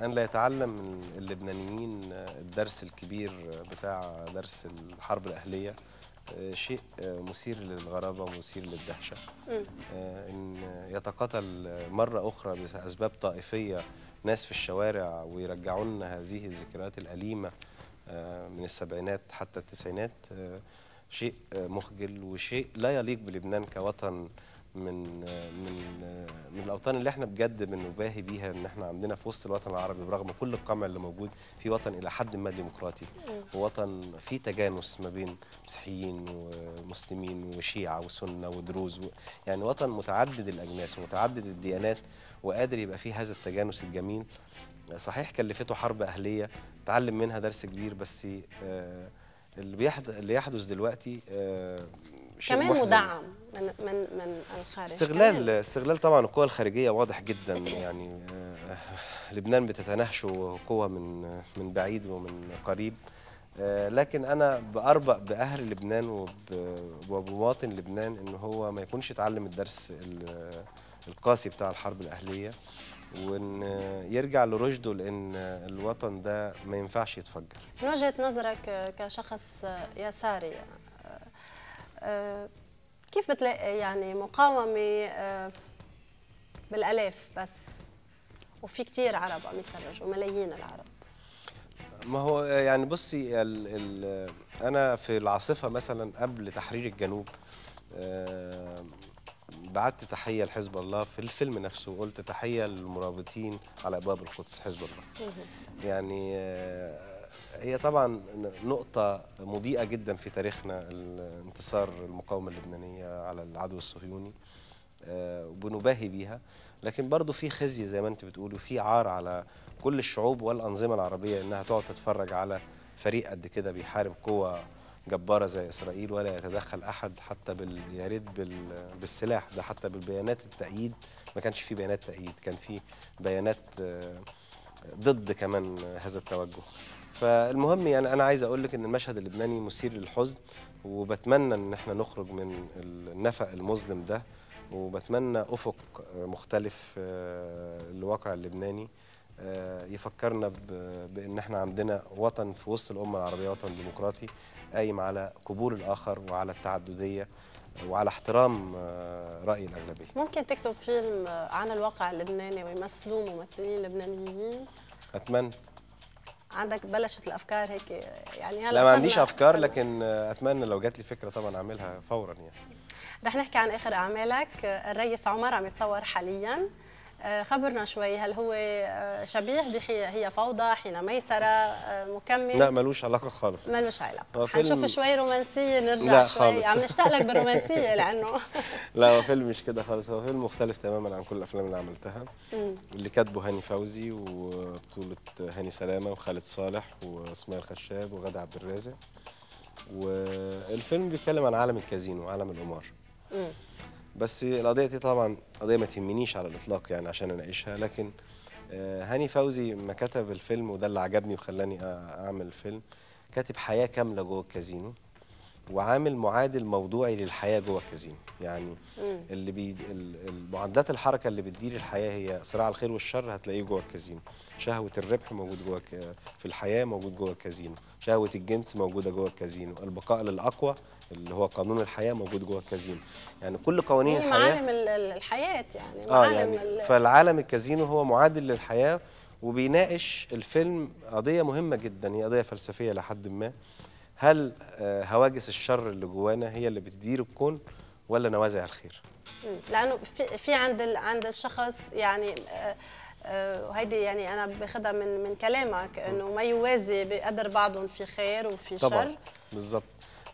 أن لا يتعلم اللبنانيين الدرس الكبير بتاع درس الحرب الأهلية آه، شيء آه، مثير للغرابه مثير للدهشه آه، ان يتقاتل مره اخرى باسباب طائفيه ناس في الشوارع ويرجعوا لنا هذه الذكريات الاليمه من السبعينات حتى التسعينات شيء مخجل وشيء لا يليق بلبنان كوطن من من من الاوطان اللي احنا بجد بنباهي بيها ان احنا عندنا في وسط الوطن العربي برغم كل القمع اللي موجود في وطن الى حد ما ديمقراطي ووطن فيه تجانس ما بين مسيحيين ومسلمين وشيعه وسنه ودروز و... يعني وطن متعدد الاجناس ومتعدد الديانات وقادر يبقى فيه هذا التجانس الجميل صحيح كلفته حرب اهليه تعلم منها درس كبير بس آه، اللي بيحدث اللي يحدث دلوقتي آه، شيء كمان مدعم من من من الخارج استغلال استغلال طبعا القوى الخارجيه واضح جدا يعني آه، لبنان بتتنهشه قوى من من بعيد ومن قريب آه، لكن انا باربق باهل لبنان وبمواطن لبنان ان هو ما يكونش اتعلم الدرس القاسي بتاع الحرب الاهليه وان يرجع لرشده لان الوطن ده ما ينفعش يتفجر من وجهه نظرك كشخص يساري آه، كيف بتلاقي يعني مقاومه آه، بالالاف بس وفي كثير عرب عم يتفرجوا ملايين العرب ما هو آه، يعني بصي ال ال آه، انا في العاصفه مثلا قبل تحرير الجنوب بعت تحيه لحزب الله في الفيلم نفسه وقلت تحيه للمرابطين على ابواب القدس حزب الله يعني هي طبعا نقطة مضيئة جدا في تاريخنا انتصار المقاومة اللبنانية على العدو الصهيوني آه، وبنباهي بيها لكن برضه في خزي زي ما انت بتقول وفي عار على كل الشعوب والأنظمة العربية إنها تقعد تتفرج على فريق قد كده بيحارب قوة جبارة زي إسرائيل ولا يتدخل أحد حتى بال... يا ريت بال... بالسلاح ده حتى بالبيانات التأييد ما كانش في بيانات تأييد كان في بيانات آه، ضد كمان هذا التوجه فالمهم يعني انا عايز اقول لك ان المشهد اللبناني مثير للحزن وبتمنى ان احنا نخرج من النفق المظلم ده وبتمنى افق مختلف آه، للواقع اللبناني آه، يفكرنا بان احنا عندنا وطن في وسط الامه العربيه وطن ديمقراطي قايم على قبول الاخر وعلى التعدديه وعلى احترام آه، راي الاغلبيه ممكن تكتب فيلم عن الواقع اللبناني ويمثلوه ممثلين لبنانيين اتمنى عندك بلشت الافكار هيك يعني هلا لا ما عنديش افكار لكن اتمنى لو جات لي فكره طبعا اعملها فورا يعني رح نحكي عن اخر اعمالك الريس عمر عم يتصور حاليا آه، خبرنا شوي هل هو آه، شبيه هي فوضى حين ميسره آه، مكمل لا ملوش علاقه خالص ملوش علاقه هنشوف شوي رومانسيه نرجع لا شوي خالص. عم نشتاق لك بالرومانسيه لانه لا هو فيلم مش كده خالص هو فيلم مختلف تماما عن كل الافلام اللي عملتها م. اللي كاتبه هاني فوزي وبطوله هاني سلامه وخالد صالح واسماعيل خشاب وغادة عبد الرازق والفيلم بيتكلم عن عالم الكازينو عالم القمار بس القضيه دي طبعا قضيه ما تهمنيش على الاطلاق يعني عشان اناقشها لكن آه، هاني فوزي ما كتب الفيلم وده اللي عجبني وخلاني اعمل الفيلم كاتب حياه كامله جوه الكازينو وعامل معادل موضوعي للحياه جوه الكازينو يعني اللي بي معادلات الحركه اللي بتدير الحياه هي صراع الخير والشر هتلاقيه جوه الكازينو شهوه الربح موجود جوه في الحياه موجود جوه الكازينو شهوه الجنس موجوده جوه الكازينو البقاء للاقوى اللي هو قانون الحياه موجود جوه الكازينو يعني كل قوانين الحياه معالم الحياه يعني آه يعني فالعالم الكازينو هو معادل للحياه وبيناقش الفيلم قضيه مهمه جدا هي قضيه فلسفيه لحد ما هل آه، هواجس الشر اللي جوانا هي اللي بتدير الكون ولا نوازع الخير لانه في في عند عند الشخص يعني آه، آه، وهيدي يعني انا باخذها من من كلامك انه ما يوازي بقدر بعضهم في خير وفي طبعًا. شر بالظبط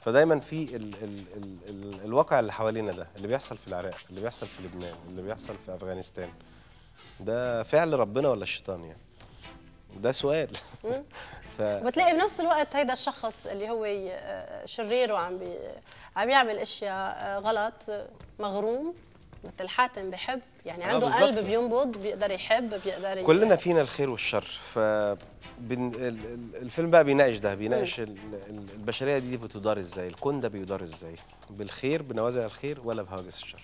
فدايما في ال ال ال ال الواقع اللي حوالينا ده اللي بيحصل في العراق اللي بيحصل في لبنان اللي بيحصل في افغانستان ده فعل ربنا ولا الشيطان يعني ده سؤال ف... وبتلاقي بنفس الوقت هيدا الشخص اللي هو آه، شرير وعم بي... عم يعمل اشياء آه، غلط مغروم مثل حاتم بحب يعني آه، عنده قلب بينبض بيقدر يحب بيقدر ي... كلنا فينا الخير والشر ف بن... الفيلم بقى بيناقش ده بيناقش البشريه دي بتدار ازاي الكون ده بيدار ازاي بالخير بنوازع الخير ولا بهواجس الشر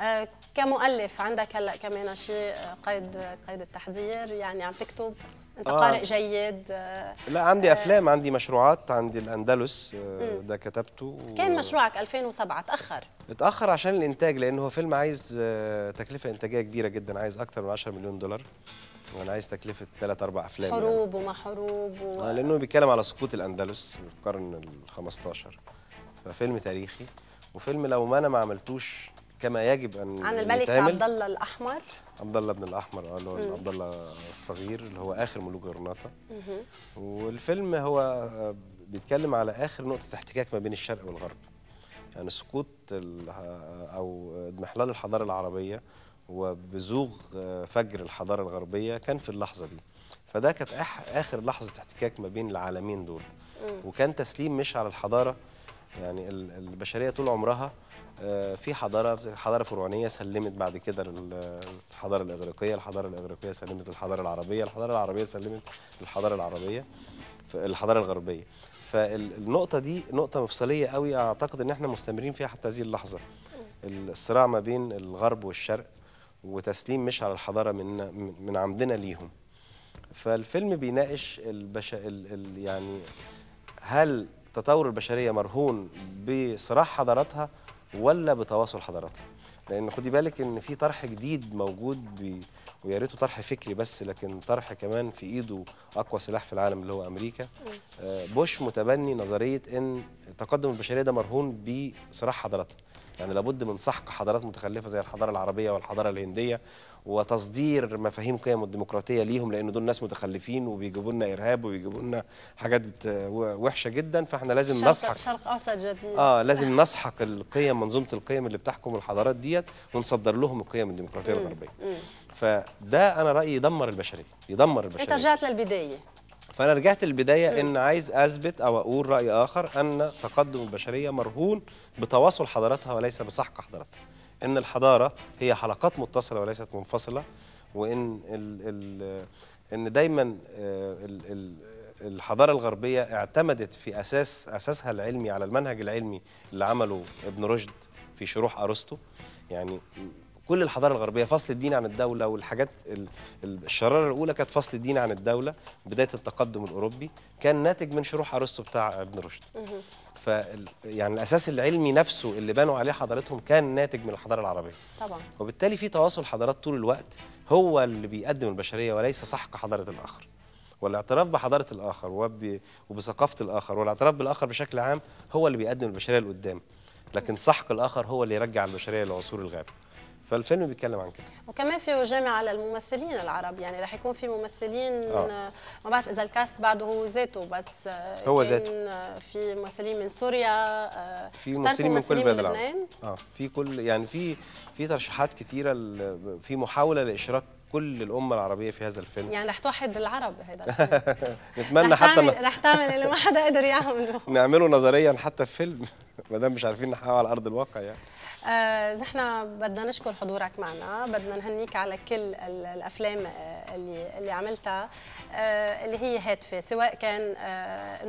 آه كمؤلف عندك هلا كمان شيء قيد قيد التحذير يعني عم تكتب انت آه. قارئ جيد آه، لا عندي آه. افلام عندي مشروعات عندي الاندلس آه ده كتبته كان مشروعك 2007 تاخر اتاخر عشان الانتاج لان هو فيلم عايز آه، تكلفه انتاجيه كبيره جدا عايز اكتر من 10 مليون دولار وانا عايز تكلفه ثلاث اربع افلام يعني. حروب يعني. وما حروب و... آه لانه بيتكلم على سقوط الاندلس في القرن ال 15 ففيلم تاريخي وفيلم لو ما انا ما عملتوش كما يجب ان عن الملك عبد الله الاحمر عبد الله بن الاحمر اه اللي هو عبد الله الصغير اللي هو اخر ملوك غرناطه والفيلم هو آه، بيتكلم على اخر نقطه احتكاك ما بين الشرق والغرب يعني سقوط آه، او اضمحلال الحضاره العربيه وبزوغ آه، فجر الحضاره الغربيه كان في اللحظه دي فده كانت اخر لحظه احتكاك ما بين العالمين دول وكان تسليم مش على الحضاره يعني البشريه طول عمرها آه، في حضاره حضاره فرعونيه سلمت بعد كده الحضاره الاغريقيه الحضاره الاغريقيه سلمت الحضاره العربيه الحضاره العربيه سلمت الحضاره العربيه الحضاره الغربيه فالنقطه دي نقطه مفصليه قوي اعتقد ان احنا مستمرين فيها حتى هذه اللحظه الصراع ما بين الغرب والشرق وتسليم مش على الحضاره من من عندنا ليهم فالفيلم بيناقش البشا ال ال يعني هل تطور البشريه مرهون بصراع حضاراتها ولا بتواصل حضاراتي لان خدي بالك ان في طرح جديد موجود بي ويا ريته طرح فكري بس لكن طرح كمان في ايده اقوى سلاح في العالم اللي هو امريكا آه، بوش متبني نظريه ان تقدم البشريه ده مرهون بصراع حضاراتها يعني لابد من سحق حضارات متخلفه زي الحضاره العربيه والحضاره الهنديه وتصدير مفاهيم قيم الديمقراطيه ليهم لان دول ناس متخلفين وبيجيبوا لنا ارهاب وبيجيبوا لنا حاجات وحشه جدا فاحنا لازم شرق نسحق شرق اوسط جديد اه لازم نسحق القيم منظومه القيم اللي بتحكم الحضارات ديت ونصدر لهم القيم الديمقراطيه الغربيه فده انا رايي يدمر البشريه يدمر البشريه انت رجعت للبدايه فانا رجعت للبدايه ان عايز اثبت او اقول راي اخر ان تقدم البشريه مرهون بتواصل حضاراتها وليس بسحق حضاراتها ان الحضاره هي حلقات متصله وليست منفصله وان الـ الـ ان دايما آه، الحضاره الغربيه اعتمدت في اساس اساسها العلمي على المنهج العلمي اللي عمله ابن رشد في شروح ارسطو يعني كل الحضاره الغربيه فصل الدين عن الدوله والحاجات الشراره الاولى كانت فصل الدين عن الدوله بدايه التقدم الاوروبي كان ناتج من شروح ارسطو بتاع ابن رشد ف يعني الاساس العلمي نفسه اللي بنوا عليه حضارتهم كان ناتج من الحضاره العربيه طبعا وبالتالي في تواصل حضارات طول الوقت هو اللي بيقدم البشريه وليس سحق حضاره الاخر والاعتراف بحضاره الاخر وب... وبثقافه الاخر والاعتراف بالاخر بشكل عام هو اللي بيقدم البشريه لقدام لكن سحق الاخر هو اللي يرجع البشريه لعصور الغابه فالفيلم بيتكلم عن كده وكمان في جامعة على الممثلين العرب يعني رح يكون في ممثلين آه. آه. ما بعرف اذا الكاست بعده هو ذاته بس آه، هو ذاته في ممثلين من سوريا آه، في ممثلين من كل بلد العرب اه في كل يعني في في ترشيحات كتيره في محاوله لاشراك كل الامه العربيه في هذا الفيلم يعني رح توحد العرب هذا نتمنى حتى ن... رح تعمل اللي ما حدا قدر يعمله نعمله نظريا حتى في فيلم ما دام مش عارفين نحققه على ارض الواقع يعني آه، نحن بدنا نشكر حضورك معنا بدنا نهنيك على كل الافلام آه، اللي اللي عملتها آه، اللي هي هاتفه سواء كان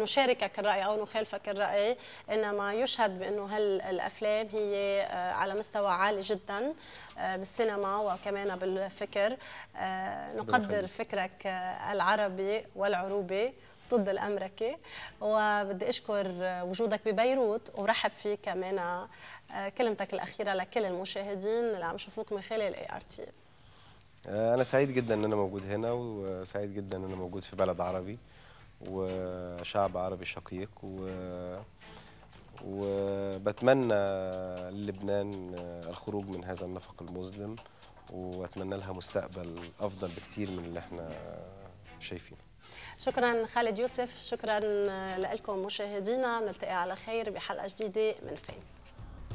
نشاركك الراي او نخالفك الراي انما يشهد بانه هالافلام هي على مستوى عالي جدا بالسينما وكمان بالفكر نقدر فكرك العربي والعروبي ضد الامريكي وبدي اشكر وجودك ببيروت ورحب فيك كمان آه، كلمتك الأخيرة لكل المشاهدين اللي عم يشوفوك من خلال اي ار تي أنا سعيد جدا إن أنا موجود هنا وسعيد جدا إن أنا موجود في بلد عربي وشعب عربي شقيق و وبتمنى لبنان آه، الخروج من هذا النفق المظلم واتمنى لها مستقبل افضل بكتير من اللي احنا شايفينه شكرا خالد يوسف شكرا آه، لكم مشاهدينا نلتقي على خير بحلقه جديده من فين